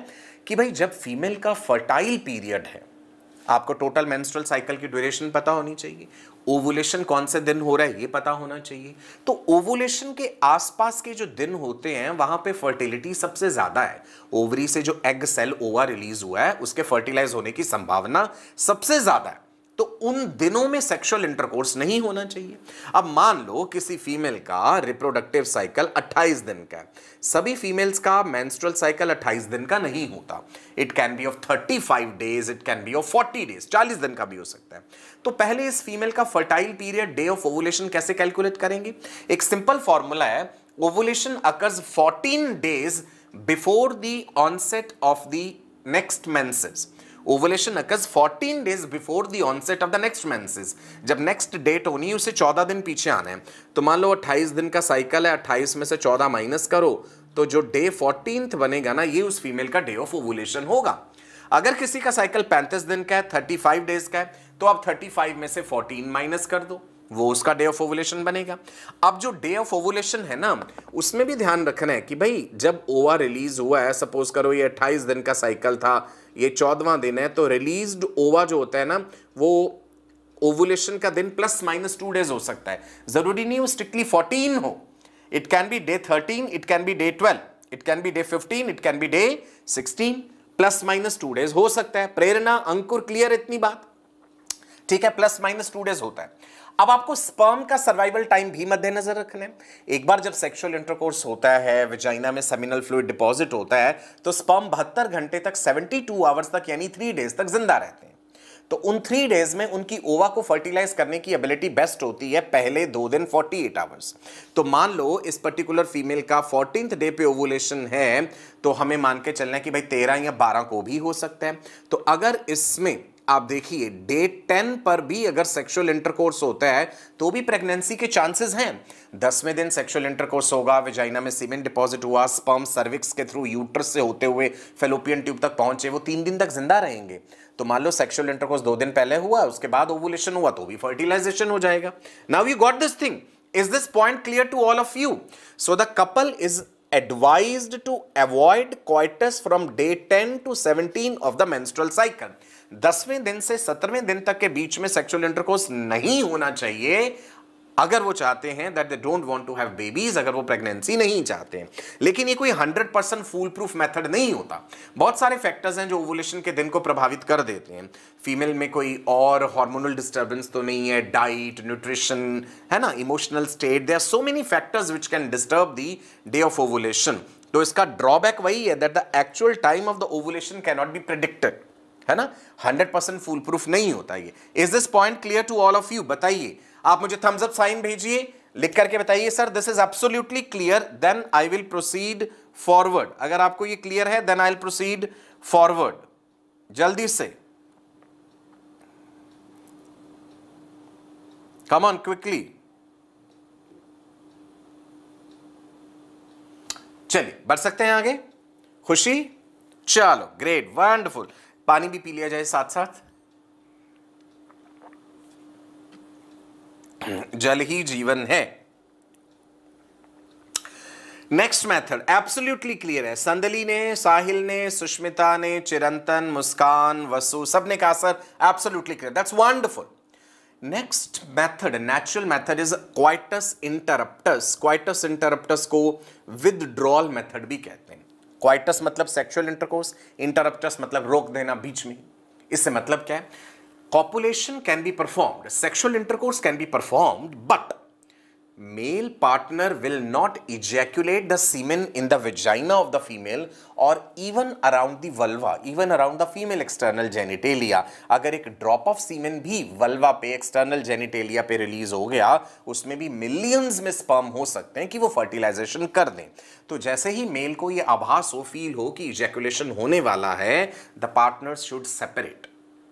कि भाई जब फीमेल का फर्टाइल पीरियड है आपको टोटल मेंस्ट्रुअल साइकिल की ड्यूरेशन पता होनी चाहिए ओवुलेशन कौन से दिन हो रहा है ये पता होना चाहिए तो ओवुलेशन के आसपास के जो दिन होते हैं वहां पे फर्टिलिटी सबसे ज़्यादा है ओवरी से जो एग सेल ओवा रिलीज हुआ है उसके फर्टिलाइज होने की संभावना सबसे ज़्यादा है तो उन दिनों में सेक्सुअल इंटरकोर्स नहीं होना चाहिए अब मान लो किसी फीमेल का रिप्रोडक्टिव साइकिल 28 दिन का है सभी फीमेल्स का मेंस्ट्रुअल साइकिल 28 दिन का नहीं होता it can be of 35 days it can be of 40 days 40 दिन का भी हो सकता है तो पहले इस फीमेल का fertile period day of ovulation कैसे कैलकुलेट करेंगे एक सिंपल फॉर्मूला है ovulation occurs 14 days before the onset of the next menses ovulation occurs 14 days before the onset of the next menses जब नेक्स्ट डेट होनी है उसे 14 दिन पीछे आना है तो मान लो 28 दिन का साइकिल है 28 में से 14 माइनस करो तो जो डे फोर्टीन बनेगा ना ये उस फीमेल का डे ऑफ ओवलेशन होगा अगर किसी का साइकिल पैंतीस दिन का है थर्टी फाइव डेज का है तो आप थर्टी फाइव में से फोर्टीन माइनस कर दो वो उसका डे ऑफ ओवुलेशन बनेगा अब जो डे ऑफ ओवुलेशन है ना उसमें भी ध्यान रखना है कि भाई जब ओवा रिलीज हुआ है सपोज करो ये अट्ठाईस दिन का साइकिल था ये चौदवा दिन है तो रिलीज ओवा जो होता है ना वो ओवुलेशन का दिन प्लस माइनस टू डेज हो सकता है जरूरी नहीं वो स्ट्रिक्टली फोर्टीन हो it can be day thirteen it can be day twelve it can be day fifteen it can be day sixteen plus minus two days हो सकता है प्रेरणा अंकुर क्लियर इतनी बात ठीक है प्लस माइनस टू डेज होता है अब आपको स्पर्म का सर्वाइवल टाइम भी मद्देनजर रखना है एक बार जब सेक्सुअल इंटरकोर्स होता है विजाइना में सेमिनल फ्लूड डिपॉजिट होता है तो स्पर्म बहत्तर घंटे तक 72 आवर्स तक यानी थ्री डेज तक जिंदा रहते हैं तो उन थ्री डेज में उनकी ओवा को फर्टिलाइज करने की एबिलिटी बेस्ट होती है पहले दो दिन 48 आवर्स तो मान लो इस पर्टिकुलर फीमेल का फोर्टीन डे पे ओवुलेशन है तो हमें मान के चलना है कि भाई तेरह या बारह को भी हो सकता है तो अगर इसमें आप देखिए डे टेन पर भी अगर सेक्सुअल इंटरकोर्स होता है तो भी प्रेगनेंसी के चांसेस हैं दसवें दिन सेक्सुअल इंटरकोर्स होगा विजाइना में सीमेंट डिपॉजिट हुआ स्पर्म सर्विक्स के थ्रू यूट्रस से होते हुए फेलोपियन ट्यूब तक पहुंचे वो तीन दिन तक जिंदा रहेंगे तो मान लो सेक्सुअल इंटरकोर्स दो दिन पहले हुआ उसके बाद ओवुलेशन हुआ तो भी फर्टिलाइजेशन हो जाएगा now you got this thing is this point clear to all of you so the couple is advise to avoid coitus from day ten to seventeen of the menstrual cycle दसवें दिन से सत्रहवें दिन तक के बीच में सेक्सुअल इंटरकोर्स नहीं होना चाहिए अगर वो चाहते हैं that they don't want to have babies अगर वो प्रेगनेंसी नहीं चाहते हैं लेकिन ये कोई 100 परसेंट फूल प्रूफ मेथड नहीं होता बहुत सारे फैक्टर्स हैं जो ओवुलेशन के दिन को प्रभावित कर देते हैं फीमेल में कोई और हार्मोनल डिस्टर्बेंस तो नहीं है डाइट न्यूट्रिशन है ना emotional state they are so many factors which can disturb the day of ovulation तो इसका ड्रॉबैक वही है that the actual time of the ovulation cannot be predicted है ना हंड्रेड परसेंट फूल प्रूफ नहीं होता ये is this point clear to all of you बताइए आप मुझे थम्स अप साइन भेजिए लिख करके बताइए sir this is absolutely clear then I will proceed forward अगर आपको ये क्लियर है then I will proceed forward जल्दी से कम ऑन क्विकली चलिए बढ़ सकते हैं आगे खुशी चलो ग्रेट वंडरफुल पानी भी पी लिया जाए साथ साथ जल ही जीवन है नेक्स्ट मेथड एब्सोल्युटली क्लियर है संदली ने साहिल ने सुष्मिता ने चिरंतन मुस्कान वसु सब ने कहा sir absolutely clear that's wonderful next method natural method is coitus interruptus coitus interruptus को विदड्रॉल मेथड भी कहते हैं क्वाइटस मतलब सेक्सुअल इंटरकोर्स इंटरप्टस मतलब रोक देना बीच में इससे मतलब क्या है copulation can be performed sexual intercourse can be performed but male partner will not ejaculate the semen in the vagina of the female और even around the vulva even around the female external genitalia अगर एक drop of सीमेन भी vulva पे external genitalia पे release हो गया उसमें भी मिलियंस में स्पर्म हो सकते हैं कि वो फर्टिलाइजेशन कर दें तो जैसे ही मेल को ये आभास हो फील हो कि इजैक्युलेशन होने वाला है the partner should separate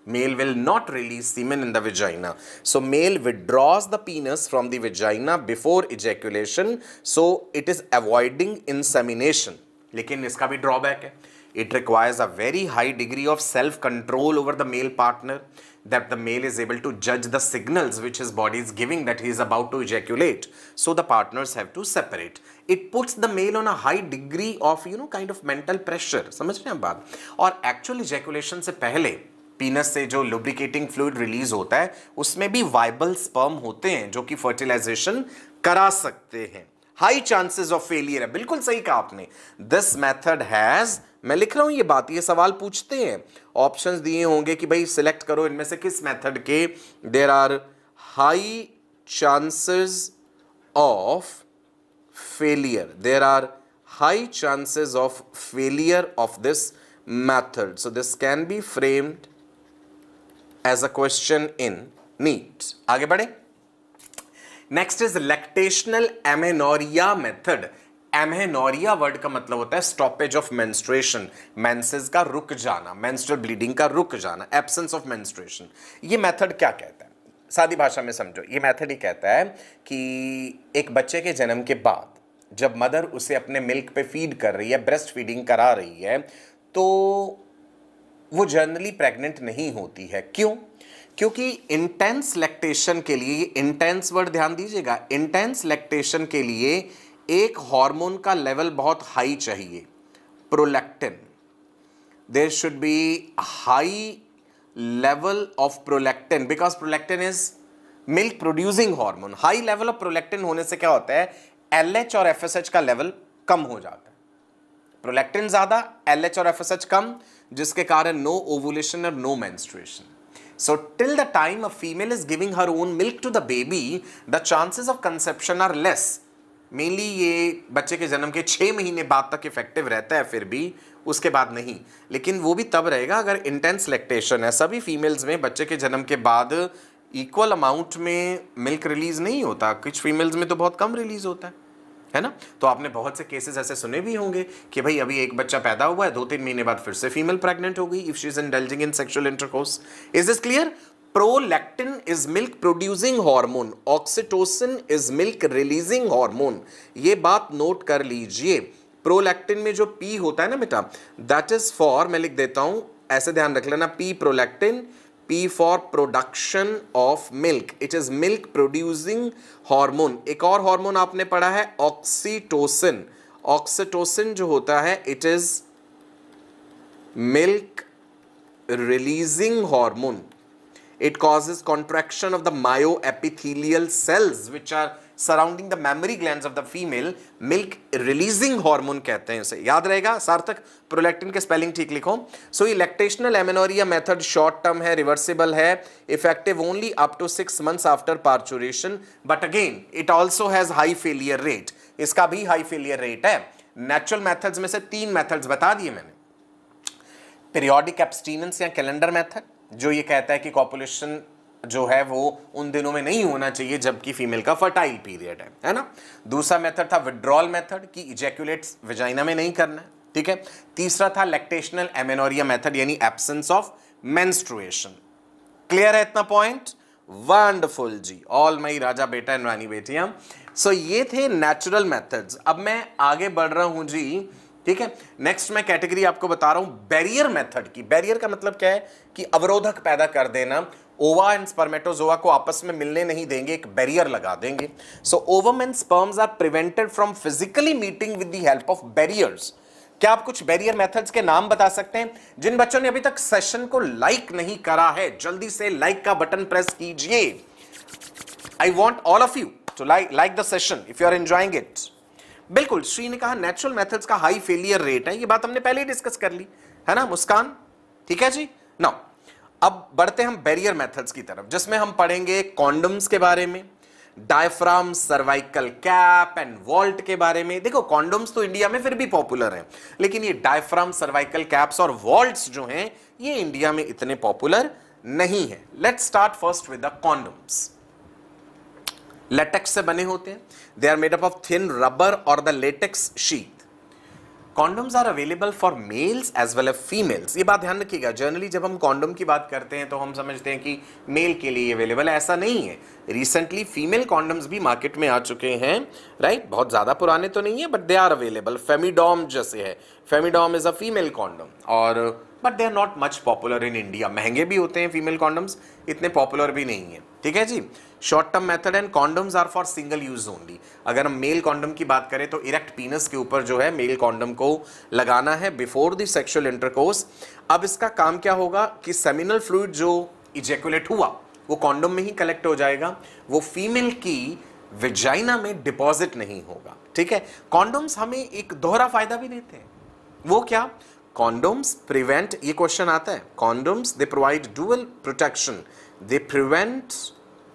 Male will not release semen in the vagina. So male withdraws the penis from the vagina before ejaculation. So it is avoiding insemination. लेकिन इसका भी drawback है it requires a very high degree of self control over the male partner that the male is able to judge the signals which his body is giving that he is about to ejaculate so the partners have to separate it puts the male on a high degree of you know kind of mental pressure samajh hain baat aur actual ejaculation se pehle पीनस से जो lubricating fluid release होता है उसमें भी viable sperm होते हैं जो कि फर्टिलाइजेशन करा सकते हैं हाई चांसेस ऑफ फेलियर है बिल्कुल सही कहा आपने दिस मेथड हैज मैं लिख रहा हूं ये बात ये सवाल पूछते हैं ऑप्शंस दिए होंगे कि भाई सिलेक्ट करो इनमें से किस मेथड के there are high chances of failure there are high chances of failure of this method so this can be framed as a question in NEET आगे बढ़े next is lactational amenorrhoea method amenorrhoea word का मतलब होता है stoppage of menstruation menses का रुक जाना menstrual bleeding का रुक जाना एब्सेंस ऑफ मेंस्ट्रुएशन ये मेथड क्या कहता है सादी भाषा में समझो ये मेथड ही कहता है कि एक बच्चे के जन्म के बाद जब मदर उसे अपने मिल्क पे फीड कर रही है ब्रेस्ट फीडिंग करा रही है तो वो जनरली प्रेग्नेंट नहीं होती है क्यों क्योंकि इंटेंस लैक्टेशन के लिए इंटेंस वर्ड ध्यान दीजिएगा इंटेंस लैक्टेशन के लिए एक हार्मोन का लेवल बहुत हाई चाहिए prolactin there should be high level of prolactin because prolactin is milk producing hormone high level of prolactin होने से क्या होता है एल और एफ का लेवल कम हो जाता है प्रोलेक्टिन ज़्यादा एल और एफ कम जिसके कारण नो ओवुलेशन और no menstruation so till the time of female is giving her own milk to the baby the chances of conception are less mainly ये बच्चे के जन्म के छः महीने बाद तक इफेक्टिव रहता है फिर भी उसके बाद नहीं लेकिन वो भी तब रहेगा अगर इंटेंस लैक्टेशन है सभी फीमेल्स में बच्चे के जन्म के बाद इक्वल अमाउंट में मिल्क रिलीज़ नहीं होता कुछ फीमेल्स में तो बहुत कम रिलीज़ होता है है ना तो आपने बहुत से केसेस ऐसे सुने भी होंगे कि भाई अभी एक बच्चा पैदा हुआ है दो तीन महीने बाद फिर से फीमेल प्रेग्नेंट हो गई if she is indulging in sexual intercourse is this clear prolactin is milk producing hormone oxytocin is milk releasing hormone ये बात नोट कर लीजिए प्रोलैक्टिन में जो पी होता है ना बेटा दैट इज फॉर मैं लिख देता हूं ऐसे ध्यान रख लेना P prolactin P for production of milk it is milk producing hormone एक और हार्मोन आपने पढ़ा है ऑक्सीटोसिन ऑक्सीटोसिन जो होता है it is milk releasing hormone It causes contraction of the myoepithelial cells which are surrounding the mammary gland of the female milk releasing hormone कहते हैं उसे याद रहेगा सार्थक प्रोलैक्टिन के स्पेलिंग ठीक लिखो सो ये lactational amenorrhoea method short term है रिवर्सिबल है effective only up to six months after parturition but again it also has high failure rate इसका भी हाई फेलियर रेट है नेचुरल मेथड्स में से तीन मेथड्स बता दिए मैंने पीरियोडिक एब्सटीनेंस या कैलेंडर मेथड जो ये कहता है कि कॉपुलेशन जो है वो उन दिनों में नहीं होना चाहिए जबकि फीमेल का फर्टाइल पीरियड है है ना दूसरा मेथड था विड्रॉल मेथड कि इजैक्यूलेट विजाइना में नहीं करना है ठीक है तीसरा था लेक्टेशनल एमेनोरिया मेथड यानी एब्सेंस ऑफ मेंस्ट्रुएशन क्लियर है इतना पॉइंट वंडरफुल जी ऑल मई राजा बेटा एंड रानी बेटिया सो so, ये थे नेचुरल मेथड्स अब मैं आगे बढ़ रहा हूं जी ठीक है नेक्स्ट मैं कैटेगरी आपको बता रहा हूं बैरियर मेथड की बैरियर का मतलब क्या है कि अवरोधक पैदा कर देना ओवा एंड स्पर्मेटोजोआ को आपस में मिलने नहीं देंगे एक बैरियर लगा देंगे so ovum and sperms are prevented from physically meeting with the help of barriers क्या आप कुछ बैरियर मेथड्स के नाम बता सकते हैं जिन बच्चों ने अभी तक सेशन को लाइक नहीं करा है जल्दी से लाइक का बटन प्रेस कीजिए I want all of you to like like the session if you are enjoying it बिल्कुल श्री ने कहा नेचुरल मेथड्स का हाई फेलियर रेट है ये बात हमने पहले ही डिस्कस कर ली है ना मुस्कान ठीक है जी नाउ अब बढ़ते हम बैरियर मेथड्स की तरफ जिसमें हम पढ़ेंगे कॉन्डम्स के बारे में diaphragm cervical cap and vault के बारे में देखो कॉन्डोम्स तो इंडिया में फिर भी पॉपुलर हैं लेकिन ये डायफ्राम सर्वाइकल कैप्स और वॉल्ट्स जो हैं ये इंडिया में इतने पॉपुलर नहीं है let start first with the condoms latex से बने होते हैं they are made up of thin rubber और the latex sheet condoms are available for males as well as females ये बात ध्यान रखिएगा जनरली जब हम कॉन्डम की बात करते हैं तो हम समझते हैं कि मेल के लिए अवेलेबल है ऐसा नहीं है रिसेंटली फीमेल कॉन्डम्स भी मार्केट में आ चुके हैं राइट right? बहुत ज़्यादा पुराने तो नहीं है but they are available Femidom जैसे है Femidom is a female condom और but they are not much popular in India महंगे भी होते हैं फीमेल कॉन्डम्स इतने पॉपुलर भी नहीं है ठीक है जी short term method and condoms are for single use only अगर हम मेल कॉन्डम की बात करें तो इरेक्ट पीनस के ऊपर जो है मेल कॉन्डम को लगाना है बिफोर द सेक्शुअल इंटरकोर्स अब इसका काम क्या होगा कि सेमिनल फ्लूड जो इजेकुलेट हुआ वो कॉन्डम में ही कलेक्ट हो जाएगा वो फीमेल की विजाइना में डिपॉजिट नहीं होगा ठीक है कॉन्डोम्स हमें एक दोहरा फायदा भी देते हैं वो क्या कॉन्डोम्स प्रिवेंट ये क्वेश्चन आता है condoms they provide dual protection they prevent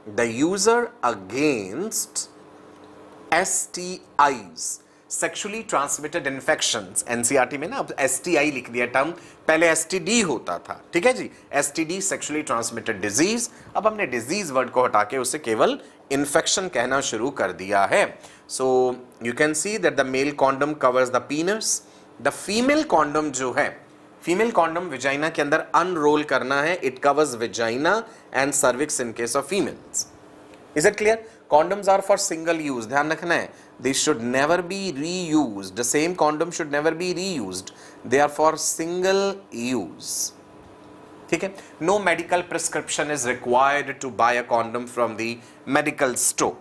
the user against STIs sexually transmitted infections NCERT में ना अब STI लिख दिया टर्म पहले STD होता था ठीक है जी STD sexually transmitted disease अब हमने disease वर्ड को हटा के उसे केवल infection कहना शुरू कर दिया है so you can see that the male condom covers the penis the female condom जो है फीमेल कॉन्डम विजाइना के अंदर अनरोल करना है it covers vagina and cervix in case of females is it clear condoms are for single use ध्यान रखना है this should never be reuse the same condom should never be reuse they are for single use ठीक है no medical prescription is required to buy a condom from the medical store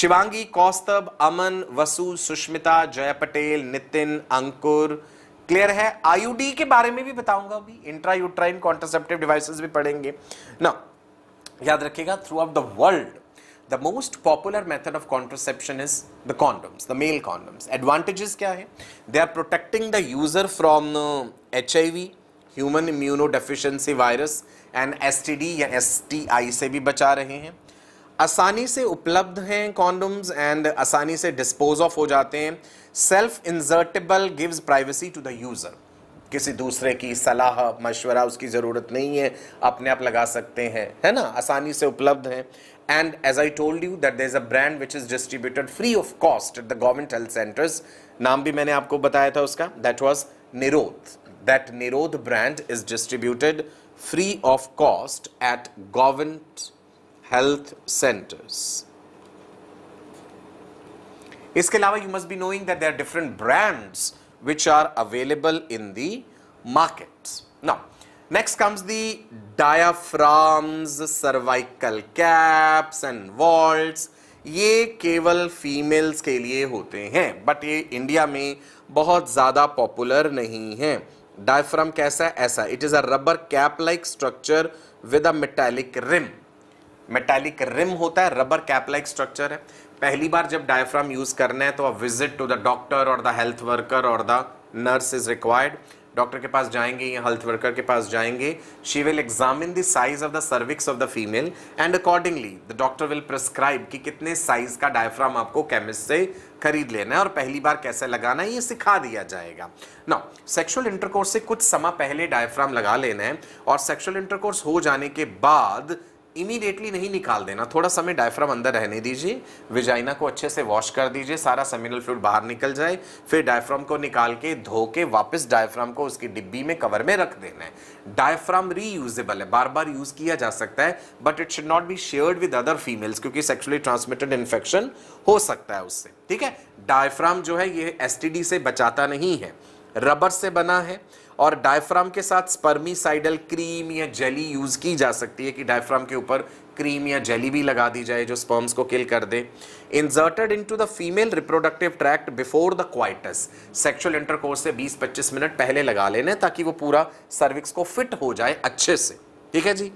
Shivangi Kaustubh Aman Vasu Sushmita Jay Patel Nitin Ankur clear है IUD के बारे में भी बताऊंगा अभी intra uterine contraceptive devices भी पढ़ेंगे ना याद रखिएगा throughout the world the most popular method of contraception is the condoms the male condoms advantages क्या है they are protecting the user from H I V human immunodeficiency virus and S T D या S T I से भी बचा रहे हैं आसानी से उपलब्ध हैं कॉन्डम्स एंड आसानी से डिस्पोज ऑफ हो जाते हैं self insertable gives privacy to the user किसी दूसरे की सलाह मशवरा उसकी जरूरत नहीं है अपने आप लगा सकते हैं है ना आसानी से उपलब्ध हैं and as I told you that there is a brand which is distributed free of cost at the government health centres नाम भी मैंने आपको बताया था उसका that was Nirodh that Nirodh brand is distributed free of cost at government health centres इसके अलावा you must be knowing that there different brands which are available in the market now next comes the diaphragms cervical caps and vault ये केवल females के लिए होते हैं but ये India में बहुत ज़्यादा पॉपुलर नहीं है डायफ्राम कैसा है ऐसा it is a rubber cap like structure with a metallic rim metallic rim होता है रबर कैप लाइक स्ट्रक्चर है पहली बार जब डायफ्राम यूज़ करना है तो a visit to the doctor और द हेल्थ वर्कर और the nurse is required doctor के पास जाएंगे या हेल्थ वर्कर के पास जाएंगे she will examine the size of the cervix of the female and accordingly the doctor will prescribe कि कितने साइज का डायफ्राम आपको केमिस्ट से खरीद लेना है और पहली बार कैसे लगाना है ये सिखा दिया जाएगा ना सेक्सुअल इंटरकोर्स से कुछ समय पहले डायफ्राम लगा लेना है और सेक्सुअल इंटरकोर्स हो जाने के बाद इमीडिएटली नहीं निकाल देना थोड़ा समय डायफ्राम अंदर रहने दीजिए विजाइना को अच्छे से वॉश कर दीजिए सारा सेमिनल फ्लूड बाहर निकल जाए फिर डायफ्राम को निकाल के धो के वापस डायफ्राम को उसकी डिब्बी में कवर में रख देना है डायफ्राम रीयूजेबल है बार बार यूज़ किया जा सकता है but it should not be shared with other females क्योंकि सेक्सुअली ट्रांसमिटेड इन्फेक्शन हो सकता है उससे ठीक है डायफ्राम जो है ये एस से बचाता नहीं है रबर से बना है और डायफ्राम के साथ स्पर्मीसाइडल क्रीम या जेली यूज़ की जा सकती है कि डायफ्राम के ऊपर क्रीम या जेली भी लगा दी जाए जो स्पर्म्स को किल कर दे into the female reproductive tract before the coitus sexual intercourse से 20-25 मिनट पहले लगा लेने ताकि वो पूरा सर्विक्स को फिट हो जाए अच्छे से ठीक है जी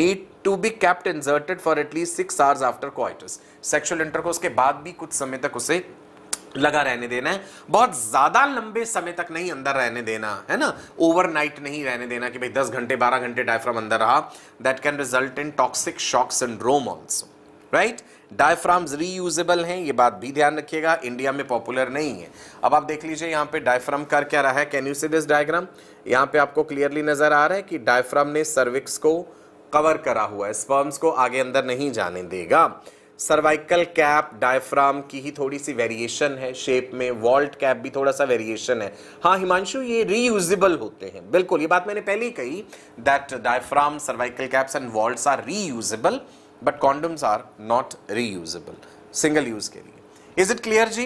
need to be kept inserted for at least six hours after coitus sexual intercourse के बाद भी कुछ समय तक उसे लगा रहने देना है बहुत ज़्यादा लंबे समय तक नहीं अंदर रहने देना है ना ओवरनाइट नहीं रहने देना कि भाई 10 घंटे 12 घंटे डायफ्राम अंदर रहा that can result in toxic shock syndrome also right diaphragms reusable हैं ये बात भी ध्यान रखिएगा इंडिया में पॉपुलर नहीं है अब आप देख लीजिए यहाँ पे डायफ्राम कर क्या रहा है can you see this diagram यहाँ पे आपको क्लियरली नज़र आ रहा है कि डायफ्राम ने सर्विक्स को कवर करा हुआ है स्पर्म्स को आगे अंदर नहीं जाने देगा सर्वाइकल कैप डायफ्राम की ही थोड़ी सी वेरिएशन है शेप में वॉल्ट कैप भी थोड़ा सा वेरिएशन है हाँ हिमांशु ये रीयूजेबल होते हैं बिल्कुल ये बात मैंने पहले ही कही that diaphragm cervical caps and vaults are reusable but condoms are not reusable single use के लिए इज इट क्लियर जी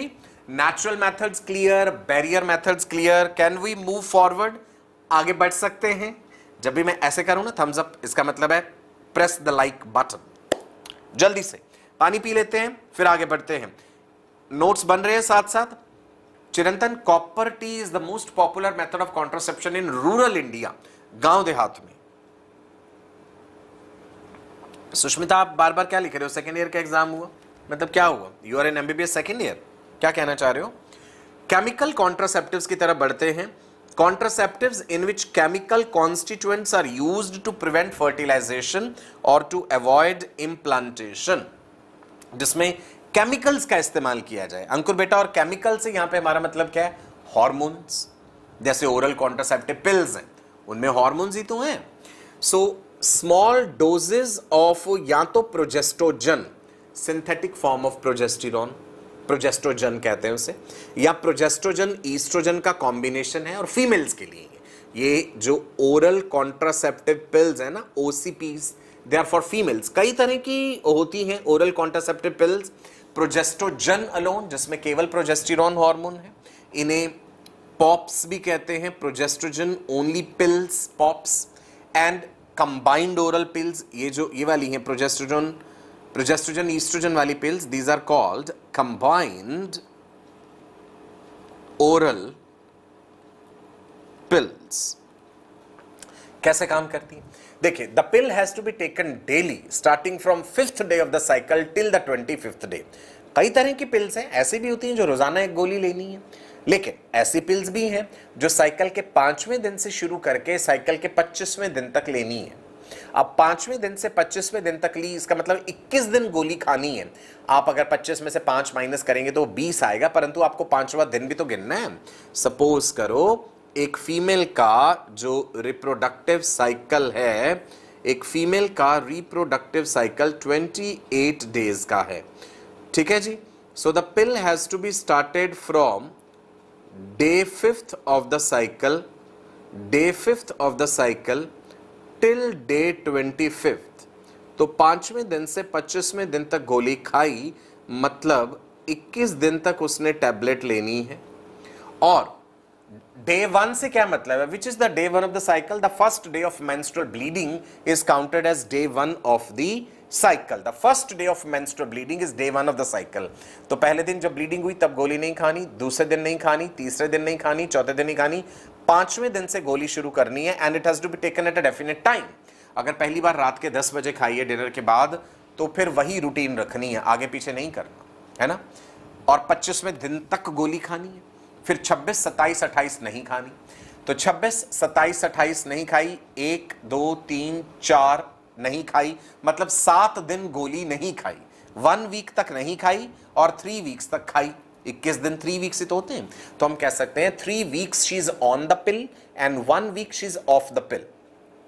natural methods clear barrier methods clear can we move forward आगे बढ़ सकते हैं जब भी मैं ऐसे करूँ ना थम्स अप इसका मतलब है प्रेस द लाइक बटन जल्दी से पानी पी लेते हैं फिर आगे बढ़ते हैं नोट्स बन रहे हैं साथ साथ Chirantan copper T is the most popular method of contraception in rural India गांव देहात में सुष्मिता आप बार बार क्या लिख रहे हो सेकेंड ईयर का एग्जाम हुआ मतलब क्या हुआ you are an MBBS second year क्या कहना चाह रहे हो केमिकल कॉन्ट्रोसेप्टिव की तरफ बढ़ते हैं contraceptive in which chemical constituents are used to prevent fertilization और टू अवॉइड इम्प्लांटेशन जिसमें केमिकल्स का इस्तेमाल किया जाए अंकुर बेटा और केमिकल से यहां पे हमारा मतलब क्या है हॉर्मोन्स जैसे ओरल कॉन्ट्रासेप्टिव पिल्स हैं उनमें हॉर्मोन्स ही तो हैं सो स्मॉल डोजेज ऑफ या तो progestogen synthetic form of progesterone progestogen कहते हैं उसे या प्रोजेस्ट्रोजन ईस्ट्रोजन का कॉम्बिनेशन है और फीमेल्स के लिए ये जो ओरल कॉन्ट्रासेप्टिव पिल्स है ना OCPs they are for females कई तरह की होती हैं oral contraceptive pills progestogen alone जिसमें केवल प्रोजेस्टिरॉन हार्मोन है इन्हें पॉप्स भी कहते हैं progestogen only pills POPs and combined oral pills ये जो ये वाली हैं प्रोजेस्ट्रोजन प्रोजेस्ट्रोजन ईस्ट्रोजन वाली pills these are called combined oral pills कैसे काम करती हैं देखिए the pill has to be taken daily starting from fifth day of the cycle till the twenty fifth day कई तरह की पिल्स हैं ऐसी भी होती हैं जो रोजाना एक गोली लेनी है लेकिन ऐसी पिल्स भी हैं जो साइकिल के पांचवें दिन से शुरू करके साइकिल के पच्चीसवें दिन तक लेनी है अब पांचवें दिन से पच्चीसवें दिन तक ली इसका मतलब 21 दिन गोली खानी है आप अगर 25 में से पांच माइनस करेंगे तो 20 आएगा परंतु आपको पांचवा दिन भी तो गिनना है सपोज करो एक फीमेल का जो रिप्रोडक्टिव साइकिल है एक फीमेल का रिप्रोडक्टिव साइकिल 28 डेज का है ठीक है जी so the pill has to be started from day fifth of the cycle day fifth of the cycle till day twenty fifth तो पांचवें दिन से पच्चीसवें दिन तक गोली खाई मतलब 21 दिन तक उसने टैबलेट लेनी है और डे वन से क्या मतलब है which is the day one of the cycle the first day of menstrual bleeding is counted as day one of the cycle the first day of menstrual bleeding is day one of the cycle तो पहले दिन जब bleeding हुई तब गोली नहीं खानी दूसरे दिन नहीं खानी तीसरे दिन नहीं खानी चौथे दिन नहीं खानी पांचवें दिन से गोली शुरू करनी है and it has to be taken at a definite time अगर पहली बार रात के दस बजे खाइए डिनर के बाद तो फिर वही रूटीन रखनी है आगे पीछे नहीं करना है ना और पच्चीसवें दिन तक गोली खानी है फिर 26, 27, 28 नहीं खानी तो 26, 27, 28 नहीं खाई एक दो तीन चार नहीं खाई मतलब सात दिन गोली नहीं खाई वन वीक तक नहीं खाई और थ्री वीक्स तक खाई 21 दिन थ्री वीक्स ही तो होते हैं तो हम कह सकते हैं three weeks she is on the pill and one week she is off the pill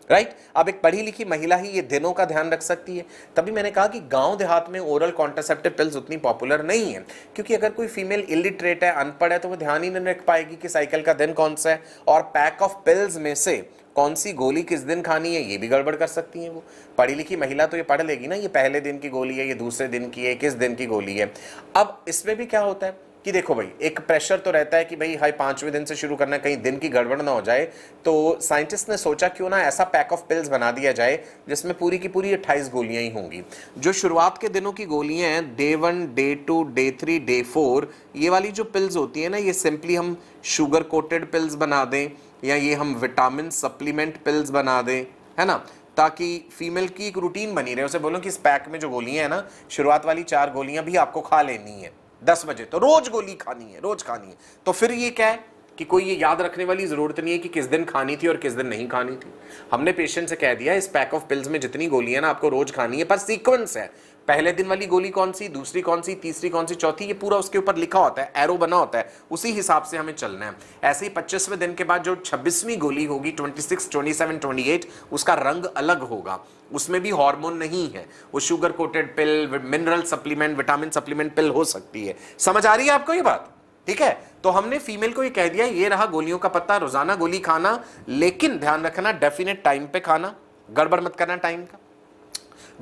right right? अब एक पढ़ी लिखी महिला ही ये दिनों का ध्यान रख सकती है तभी मैंने कहा कि गांव देहात में ओरल कॉन्ट्रासेप्टिव पिल्स उतनी पॉपुलर नहीं है क्योंकि अगर कोई फीमेल इलिटरेट है अनपढ़ है तो वो ध्यान ही नहीं रख पाएगी कि साइकिल का दिन कौन सा है और पैक ऑफ पिल्स में से कौन सी गोली किस दिन खानी है ये भी गड़बड़ कर सकती है वो पढ़ी लिखी महिला तो ये पढ़ लेगी ना ये पहले दिन की गोली है ये दूसरे दिन की है किस दिन की गोली है अब इसमें भी क्या होता है कि देखो भाई एक प्रेशर तो रहता है कि भाई हाई पाँचवें दिन से शुरू करना कहीं दिन की गड़बड़ ना हो जाए तो साइंटिस्ट ने सोचा क्यों ना ऐसा पैक ऑफ पिल्स बना दिया जाए जिसमें पूरी की पूरी अट्ठाईस गोलियाँ ही होंगी जो शुरुआत के दिनों की गोलियाँ हैं day one day two day three day four ये वाली जो पिल्स होती है ना ये सिंपली हम शुगर कोटेड पिल्स बना दें या ये हम विटामिन सप्लीमेंट पिल्स बना दें है ना ताकि फीमेल की एक रूटीन बनी रहे उसे बोलो कि इस पैक में जो गोलियाँ हैं ना शुरुआत वाली चार गोलियाँ भी आपको खा लेनी है दस बजे तो रोज गोली खानी है रोज खानी है तो फिर ये क्या है कि कोई ये याद रखने वाली ज़रूरत नहीं है कि किस दिन खानी थी और किस दिन नहीं खानी थी हमने पेशेंट से कह दिया इस पैक ऑफ पिल्स में जितनी गोलियां ना आपको रोज खानी है पर सीक्वेंस है पहले दिन वाली गोली कौन सी दूसरी कौन सी तीसरी कौन सी चौथी ये पूरा उसके ऊपर लिखा होता है एरो बना होता है उसी हिसाब से हमें चलना है ऐसे ही पच्चीसवें दिन के बाद जो छब्बीसवीं गोली होगी twenty six twenty seven twenty eight उसका रंग अलग होगा उसमें भी हार्मोन नहीं है वो sugar coated pill mineral supplement vitamin supplement pill हो सकती है समझ आ रही है आपको ये बात ठीक है तो हमने फीमेल को ये कह दिया ये रहा गोलियों का पत्ता रोजाना गोली खाना लेकिन ध्यान रखना डेफिनेट टाइम पे खाना गड़बड़ मत करना टाइम का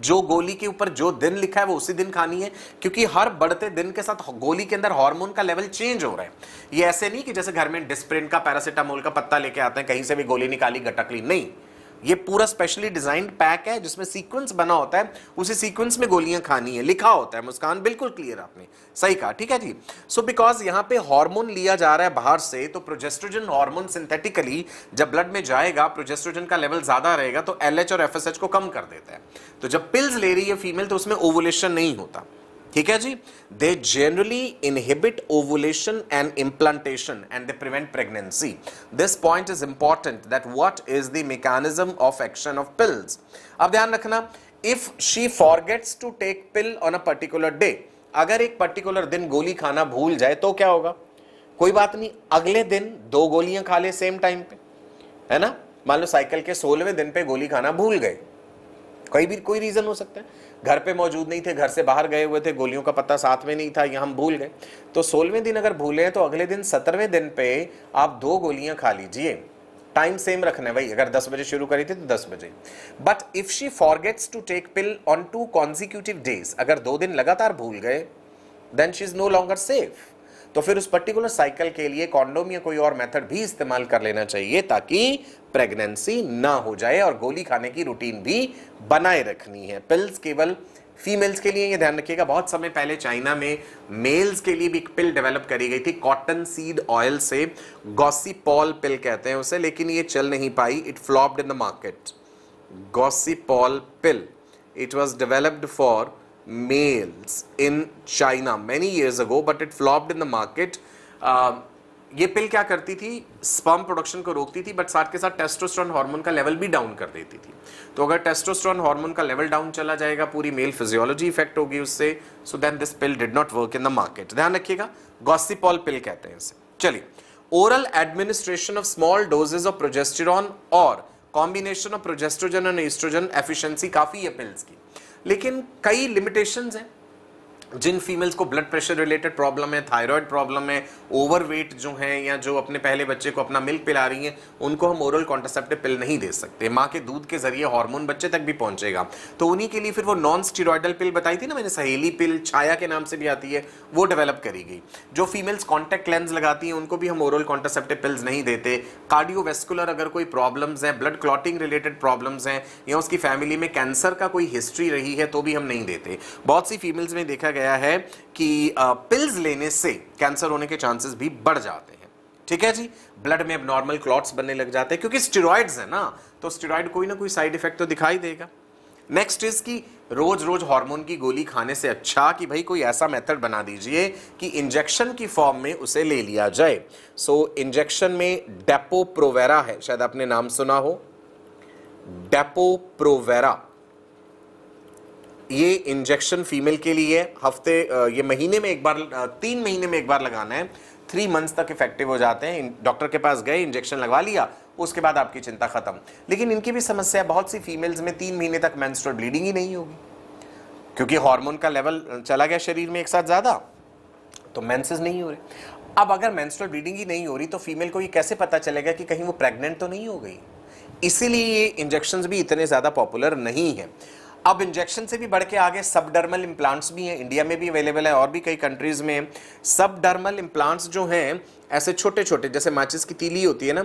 जो गोली के ऊपर जो दिन लिखा है वो उसी दिन खानी है क्योंकि हर बढ़ते दिन के साथ गोली के अंदर हार्मोन का लेवल चेंज हो रहा है ये ऐसे नहीं कि जैसे घर में डिस्प्रिन का पैरासिटामोल का पत्ता लेके आते हैं कहीं से भी गोली निकाली गटकली नहीं ये पूरा स्पेशली डिजाइंड पैक है जिसमें सीक्वेंस बना होता है उसी सीक्वेंस में गोलियां खानी है लिखा होता है मुस्कान बिल्कुल क्लियर आपने सही कहा ठीक है जी सो बिकॉज यहाँ पे हार्मोन लिया जा रहा है बाहर से तो प्रोजेस्ट्रोजन हार्मोन सिंथेटिकली जब ब्लड में जाएगा प्रोजेस्ट्रोजन का लेवल ज्यादा रहेगा तो एल और एफ को कम कर देता है तो जब पिल्स ले रही है फीमेल तो उसमें ओवोलेशन नहीं होता ठीक है जी they generally inhibit ovulation and implantation and they prevent pregnancy this point is important that what is the mechanism of action of pills अब ध्यान रखना if she forgets to take pill on a particular day अगर एक particular दिन गोली खाना भूल जाए तो क्या होगा कोई बात नहीं अगले दिन दो गोलियां खा ले सेम टाइम पे है ना मान लो साइकिल के सोलहवें दिन पे गोली खाना भूल गए कोई भी कोई रीज़न हो सकता है घर पे मौजूद नहीं थे घर से बाहर गए हुए थे गोलियों का पता साथ में नहीं था या हम भूल गए तो सोलहवें दिन अगर भूले तो अगले दिन सत्रहवें दिन पे आप दो गोलियां खा लीजिए टाइम सेम रखना है भाई अगर 10 बजे शुरू करी थी तो 10 बजे but if she forgets to take pill on two consecutive days अगर दो दिन लगातार भूल गए then she is no longer safe तो फिर उस पर्टिकुलर साइकिल के लिए कॉन्डोम या कोई और मेथड भी इस्तेमाल कर लेना चाहिए ताकि प्रेगनेंसी ना हो जाए और गोली खाने की रूटीन भी बनाए रखनी है पिल्स केवल फीमेल्स के लिए ये ध्यान रखिएगा बहुत समय पहले चाइना में मेल्स के लिए भी एक पिल डेवलप करी गई थी कॉटन सीड ऑयल से गॉसीपॉल पिल कहते हैं उसे लेकिन ये चल नहीं पाई it flopped in the market gossypol pill it was developed for males in China many years ago but it flopped in the market ये पिल क्या करती थी स्पर्म प्रोडक्शन को रोकती थी बट साथ के साथ टेस्टोस्टेरोन हार्मोन का लेवल भी डाउन कर देती थी तो अगर टेस्टोस्टेरोन हार्मोन का लेवल डाउन चला जाएगा पूरी मेल फिजियोलॉजी इफेक्ट होगी उससे so then this pill did not work in the market ध्यान रखिएगा गॉसिपॉल पिल कहते हैं इसे चलिए oral administration of small dosages of progesterone और combination of progestogen and oestrogen efficiency काफी है पिल्स की लेकिन कई लिमिटेशंस हैं जिन फीमेल्स को ब्लड प्रेशर रिलेटेड प्रॉब्लम है थायराइड प्रॉब्लम है ओवरवेट जो हैं या जो अपने पहले बच्चे को अपना मिल्क पिला रही हैं उनको हम ओरल कॉन्ट्रासेप्टिव पिल नहीं दे सकते माँ के दूध के जरिए हार्मोन बच्चे तक भी पहुंचेगा तो उन्हीं के लिए फिर वो नॉन स्टीरोडल पिल बताई थी ना मैंने सहेली पिल छाया के नाम से भी आती है वो डेवलप करी गई जो फीमेल्स कॉन्टैक्ट लेंस लगाती हैं उनको भी हम ओरल कॉन्ट्रासेप्टिव पिल्स नहीं देते कार्डियोवेस्कुलर अगर कोई प्रॉब्लम्स हैं ब्लड क्लॉटिंग रिलेटेड प्रॉब्लम्स हैं या उसकी फैमिली में कैंसर का कोई हिस्ट्री रही है तो भी हम नहीं देते बहुत सी फीमेल्स में देखा गया गया है कि पिल्स लेने से कैंसर होने के चांसेस भी बढ़ जाते हैं ठीक है जी ब्लड में अब नॉर्मल क्लॉट्स बनने लग जाते हैं क्योंकि स्टेरॉइड्स है ना तो स्टेरॉइड कोई ना कोई साइड इफेक्ट तो दिखाई देगा नेक्स्ट इज कि रोज रोज हार्मोन की गोली खाने से अच्छा कि भाई कोई ऐसा मेथड बना दीजिए कि इंजेक्शन की फॉर्म में उसे ले लिया जाए सो so, इंजेक्शन में डेपो प्रोवेरा है शायद आपने नाम सुना हो डेपो प्रोवेरा ये इंजेक्शन फीमेल के लिए हफ्ते ये महीने में एक बार तीन महीने में एक बार लगाना है थ्री मंथ्स तक इफेक्टिव हो जाते हैं डॉक्टर के पास गए इंजेक्शन लगवा लिया उसके बाद आपकी चिंता खत्म लेकिन इनकी भी समस्या बहुत सी फीमेल्स में तीन महीने तक मैंस्ट्रल ब्लीडिंग ही नहीं होगी क्योंकि हार्मोन का लेवल चला गया शरीर में एक साथ ज़्यादा तो मैंसेज नहीं हो रहे अब अगर मैंस्ट्रल ब्लीडिंग ही नहीं हो रही तो फीमेल को ये कैसे पता चलेगा कि कहीं वो प्रेग्नेंट तो नहीं हो गई इसीलिए ये इंजेक्शन भी इतने ज़्यादा पॉपुलर नहीं है अब इंजेक्शन से भी बढ़ के आगे सब डर्मल इम्प्लांट्स भी हैं इंडिया में भी अवेलेबल है और भी कई कंट्रीज़ में सब डर्मल इम्प्लांट्स जो हैं ऐसे छोटे छोटे जैसे माचिस की तीली होती है ना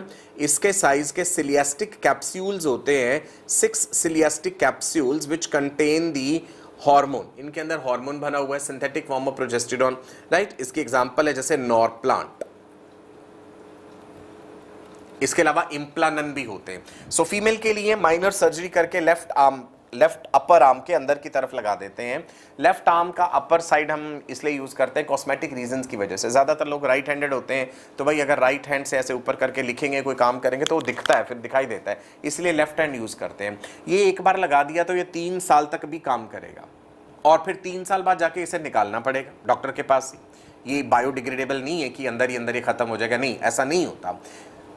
इसके साइज के सिलियास्टिक कैप्स्यूल्स होते हैं six silastic capsules which contain the hormone इनके अंदर हार्मोन बना हुआ है synthetic form of progestogen right इसकी एग्जांपल है जैसे नॉर प्लांट इसके अलावा इम्प्लानन भी होते हैं सो so, फीमेल के लिए माइनर सर्जरी करके left arm left upper arm के अंदर की तरफ लगा देते हैं लेफ्ट आर्म का अपर साइड हम इसलिए यूज़ करते हैं कॉस्मेटिक रीजन की वजह से ज़्यादातर लोग राइट हैंडेड होते हैं तो भाई अगर राइट हैंड से ऐसे ऊपर करके लिखेंगे कोई काम करेंगे तो वो दिखता है फिर दिखाई देता है इसलिए लेफ्ट हैंड यूज़ करते हैं ये एक बार लगा दिया तो ये तीन साल तक भी काम करेगा और फिर तीन साल बाद जाके इसे निकालना पड़ेगा डॉक्टर के पास ही ये बायोडिग्रेडेबल नहीं है कि अंदर ही अंदर ही ख़त्म हो जाएगा नहीं ऐसा नहीं होता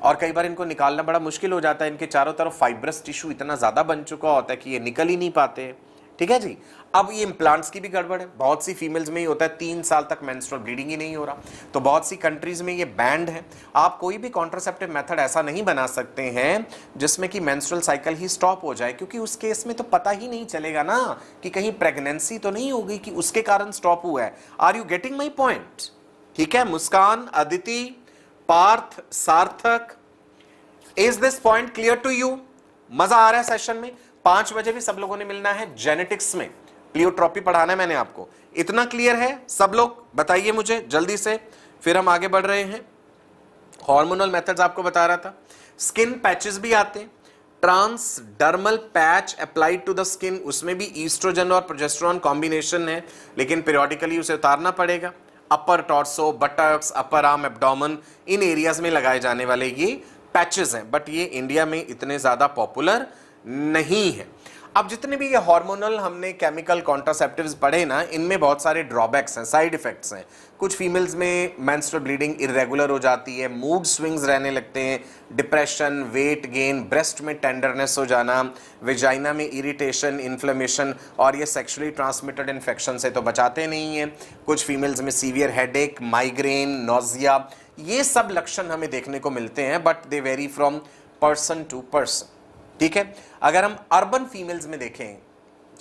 और कई बार इनको निकालना बड़ा मुश्किल हो जाता है इनके चारों तरफ फाइब्रस टिश्यू इतना ज़्यादा बन चुका होता है कि ये निकल ही नहीं पाते ठीक है जी अब ये इम्प्लांट्स की भी गड़बड़ है बहुत सी फीमेल्स में ही होता है तीन साल तक मेंस्ट्रुअल ब्लीडिंग ही नहीं हो रहा तो बहुत सी कंट्रीज़ में ये बैंड है आप कोई भी कॉन्ट्रासेप्टिव मेथड ऐसा नहीं बना सकते हैं जिसमें कि मेंस्ट्रुअल साइकिल ही स्टॉप हो जाए क्योंकि उस केस में तो पता ही नहीं चलेगा ना कि कहीं प्रेगनेंसी तो नहीं होगी कि उसके कारण स्टॉप हुआ है are you getting my point ठीक है Muskaan Aditi Parth Sarthak is this point clear to you मजा आ रहा है सेशन में पांच बजे भी सब लोगों ने मिलना है जेनेटिक्स में प्लियोट्रॉपी पढ़ाना है मैंने आपको इतना क्लियर है सब लोग बताइए मुझे जल्दी से फिर हम आगे बढ़ रहे हैं हॉर्मोनल मेथड्स आपको बता रहा था स्किन पैचेस भी आते हैं transdermal patch applied to the skin उसमें भी ईस्ट्रोजन और प्रोजेस्ट्रॉन कॉम्बिनेशन है लेकिन पीरियोडिकली उसे उतारना पड़ेगा upper torso buttocks upper arm abdomen इन एरियाज में लगाए जाने वाले ये पैचेस हैं बट ये इंडिया में इतने ज़्यादा पॉपुलर नहीं है अब जितने भी ये हार्मोनल हमने केमिकल कॉन्ट्रासेप्टिव पढ़े ना इनमें बहुत सारे ड्रॉबैक्स हैं साइड इफेक्ट्स हैं कुछ फीमेल्स में मैंस्ट्रल ब्लीडिंग इरेगुलर हो जाती है मूड स्विंग्स रहने लगते हैं डिप्रेशन वेट गेन ब्रेस्ट में टेंडरनेस हो जाना वेजाइना में इरिटेशन इन्फ्लेमेशन और ये सेक्सुअली ट्रांसमिटेड इन्फेक्शन से तो बचाते नहीं हैं कुछ फीमेल्स में सीवियर हेड माइग्रेन नोजिया ये सब लक्षण हमें देखने को मिलते हैं but they vary from person to person ठीक है अगर हम अर्बन फीमेल्स में देखें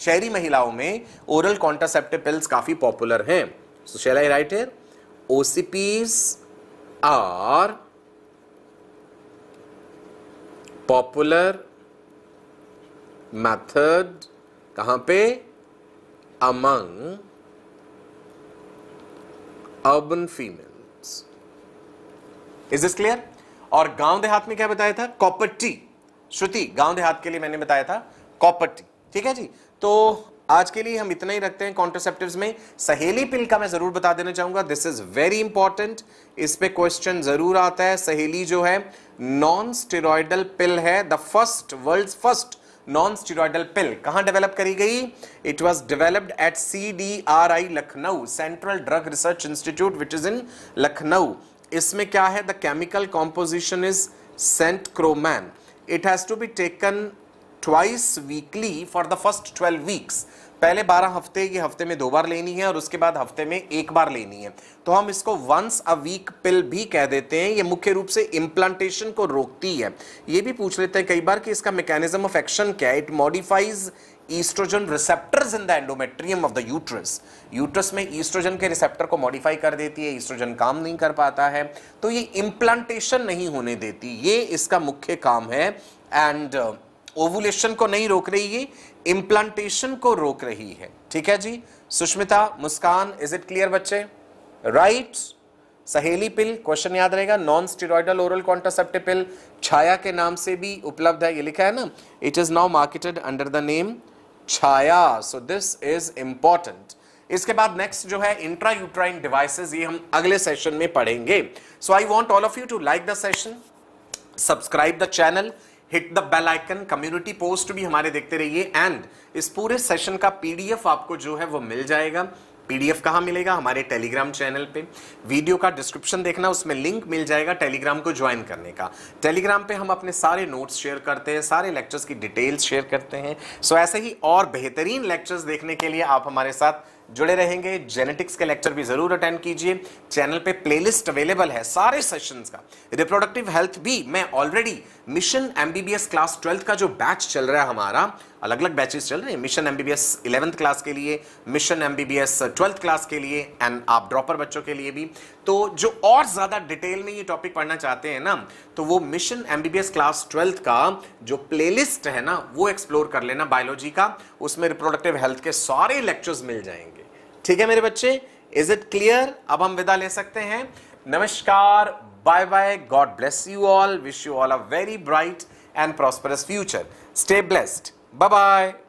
शहरी महिलाओं में ओरल कॉन्ट्रासेप्टिव पिल्स काफ़ी पॉपुलर हैं so shall I write here OCPs are popular method कहां पे among urban females is is clear और गांव देहात में क्या बताया था कॉपर टी श्रुति गांव देहात के लिए मैंने बताया था कॉपर्टी ठीक है जी तो आज के लिए हम इतना ही रखते हैं कॉन्ट्रोसेप्टिव में सहेली पिल का मैं जरूर बता देना चाहूंगा दिस इज वेरी इंपॉर्टेंट इस पे क्वेश्चन जरूर आता है सहेली जो है नॉन स्टेरॉयडल पिल है the first world first non steroidal pill कहां डेवलप करी गई it was developed at C D R I Lucknow central drug research institute which is in Lucknow इसमें क्या है the chemical composition is centchroman it has to be taken twice weekly for the first 12 weeks. पहले 12 हफ्ते ये हफ्ते में दो बार लेनी है और उसके बाद हफ्ते में एक बार लेनी है तो हम इसको वंस अ वीक पिल भी कह देते हैं ये मुख्य रूप से इम्प्लांटेशन को रोकती है ये भी पूछ लेते हैं कई बार कि इसका मैकेनिज्म ऑफ एक्शन क्या है it modifies oestrogen receptors in the endometrium of the uterus uterus में ईस्ट्रोजन के रिसेप्टर को मॉडिफाई कर देती है ईस्ट्रोजन काम नहीं कर पाता है तो ये इम्प्लांटेशन नहीं होने देती ये इसका मुख्य काम है एंड ओवुलेशन uh, को नहीं रोक रही है इम्प्लांटेशन को रोक रही है ठीक है जी Sushmita Muskaan is it clear बच्चे right right? Saheli pill question याद रहेगा non steroidal oral contraceptive pill Chhaya के नाम से भी उपलब्ध है ये लिखा है ना it is now marketed under the name Chhaya so this is important इसके बाद नेक्स्ट जो है इंट्रा यूट्राइन डिवाइसेस ये हम अगले सेशन में पढ़ेंगे so I want all of you to like the session subscribe the channel hit the bell icon community post भी हमारे देखते रहिए एंड इस पूरे सेशन का पीडीएफ आपको जो है वो मिल जाएगा पीडीएफ कहाँ मिलेगा हमारे टेलीग्राम चैनल पे वीडियो का डिस्क्रिप्शन देखना उसमें लिंक मिल जाएगा टेलीग्राम को ज्वाइन करने का टेलीग्राम पे हम अपने सारे नोट्स शेयर करते हैं सारे लेक्चर्स की डिटेल्स शेयर करते हैं सो ऐसे ही और बेहतरीन लेक्चर्स देखने के लिए आप हमारे साथ जुड़े रहेंगे जेनेटिक्स के लेक्चर भी जरूर अटेंड कीजिए चैनल पे प्लेलिस्ट अवेलेबल है सारे सेशंस का रिप्रोडक्टिव हेल्थ भी मैं already mission MBBS class twelfth का जो बैच चल रहा है हमारा अलग अलग बैचेस चल रहे हैं मिशन एमबीबीएस इलेवंथ क्लास के लिए मिशन एमबीबीएस ट्वेल्थ क्लास के लिए एंड आप ड्रॉपर बच्चों के लिए भी तो जो और ज़्यादा डिटेल में ये टॉपिक पढ़ना चाहते हैं ना तो वो मिशन एमबीबीएस क्लास ट्वेल्थ का जो प्लेलिस्ट है ना वो एक्सप्लोर कर लेना बायोलॉजी का उसमें रिप्रोडक्टिव हेल्थ के सारे लेक्चर्स मिल जाएंगे ठीक है मेरे बच्चे इज इट क्लियर अब हम विदा ले सकते हैं नमस्कार Bye bye. God bless you all. Wish you all a very bright and prosperous future. Stay blessed. Bye bye.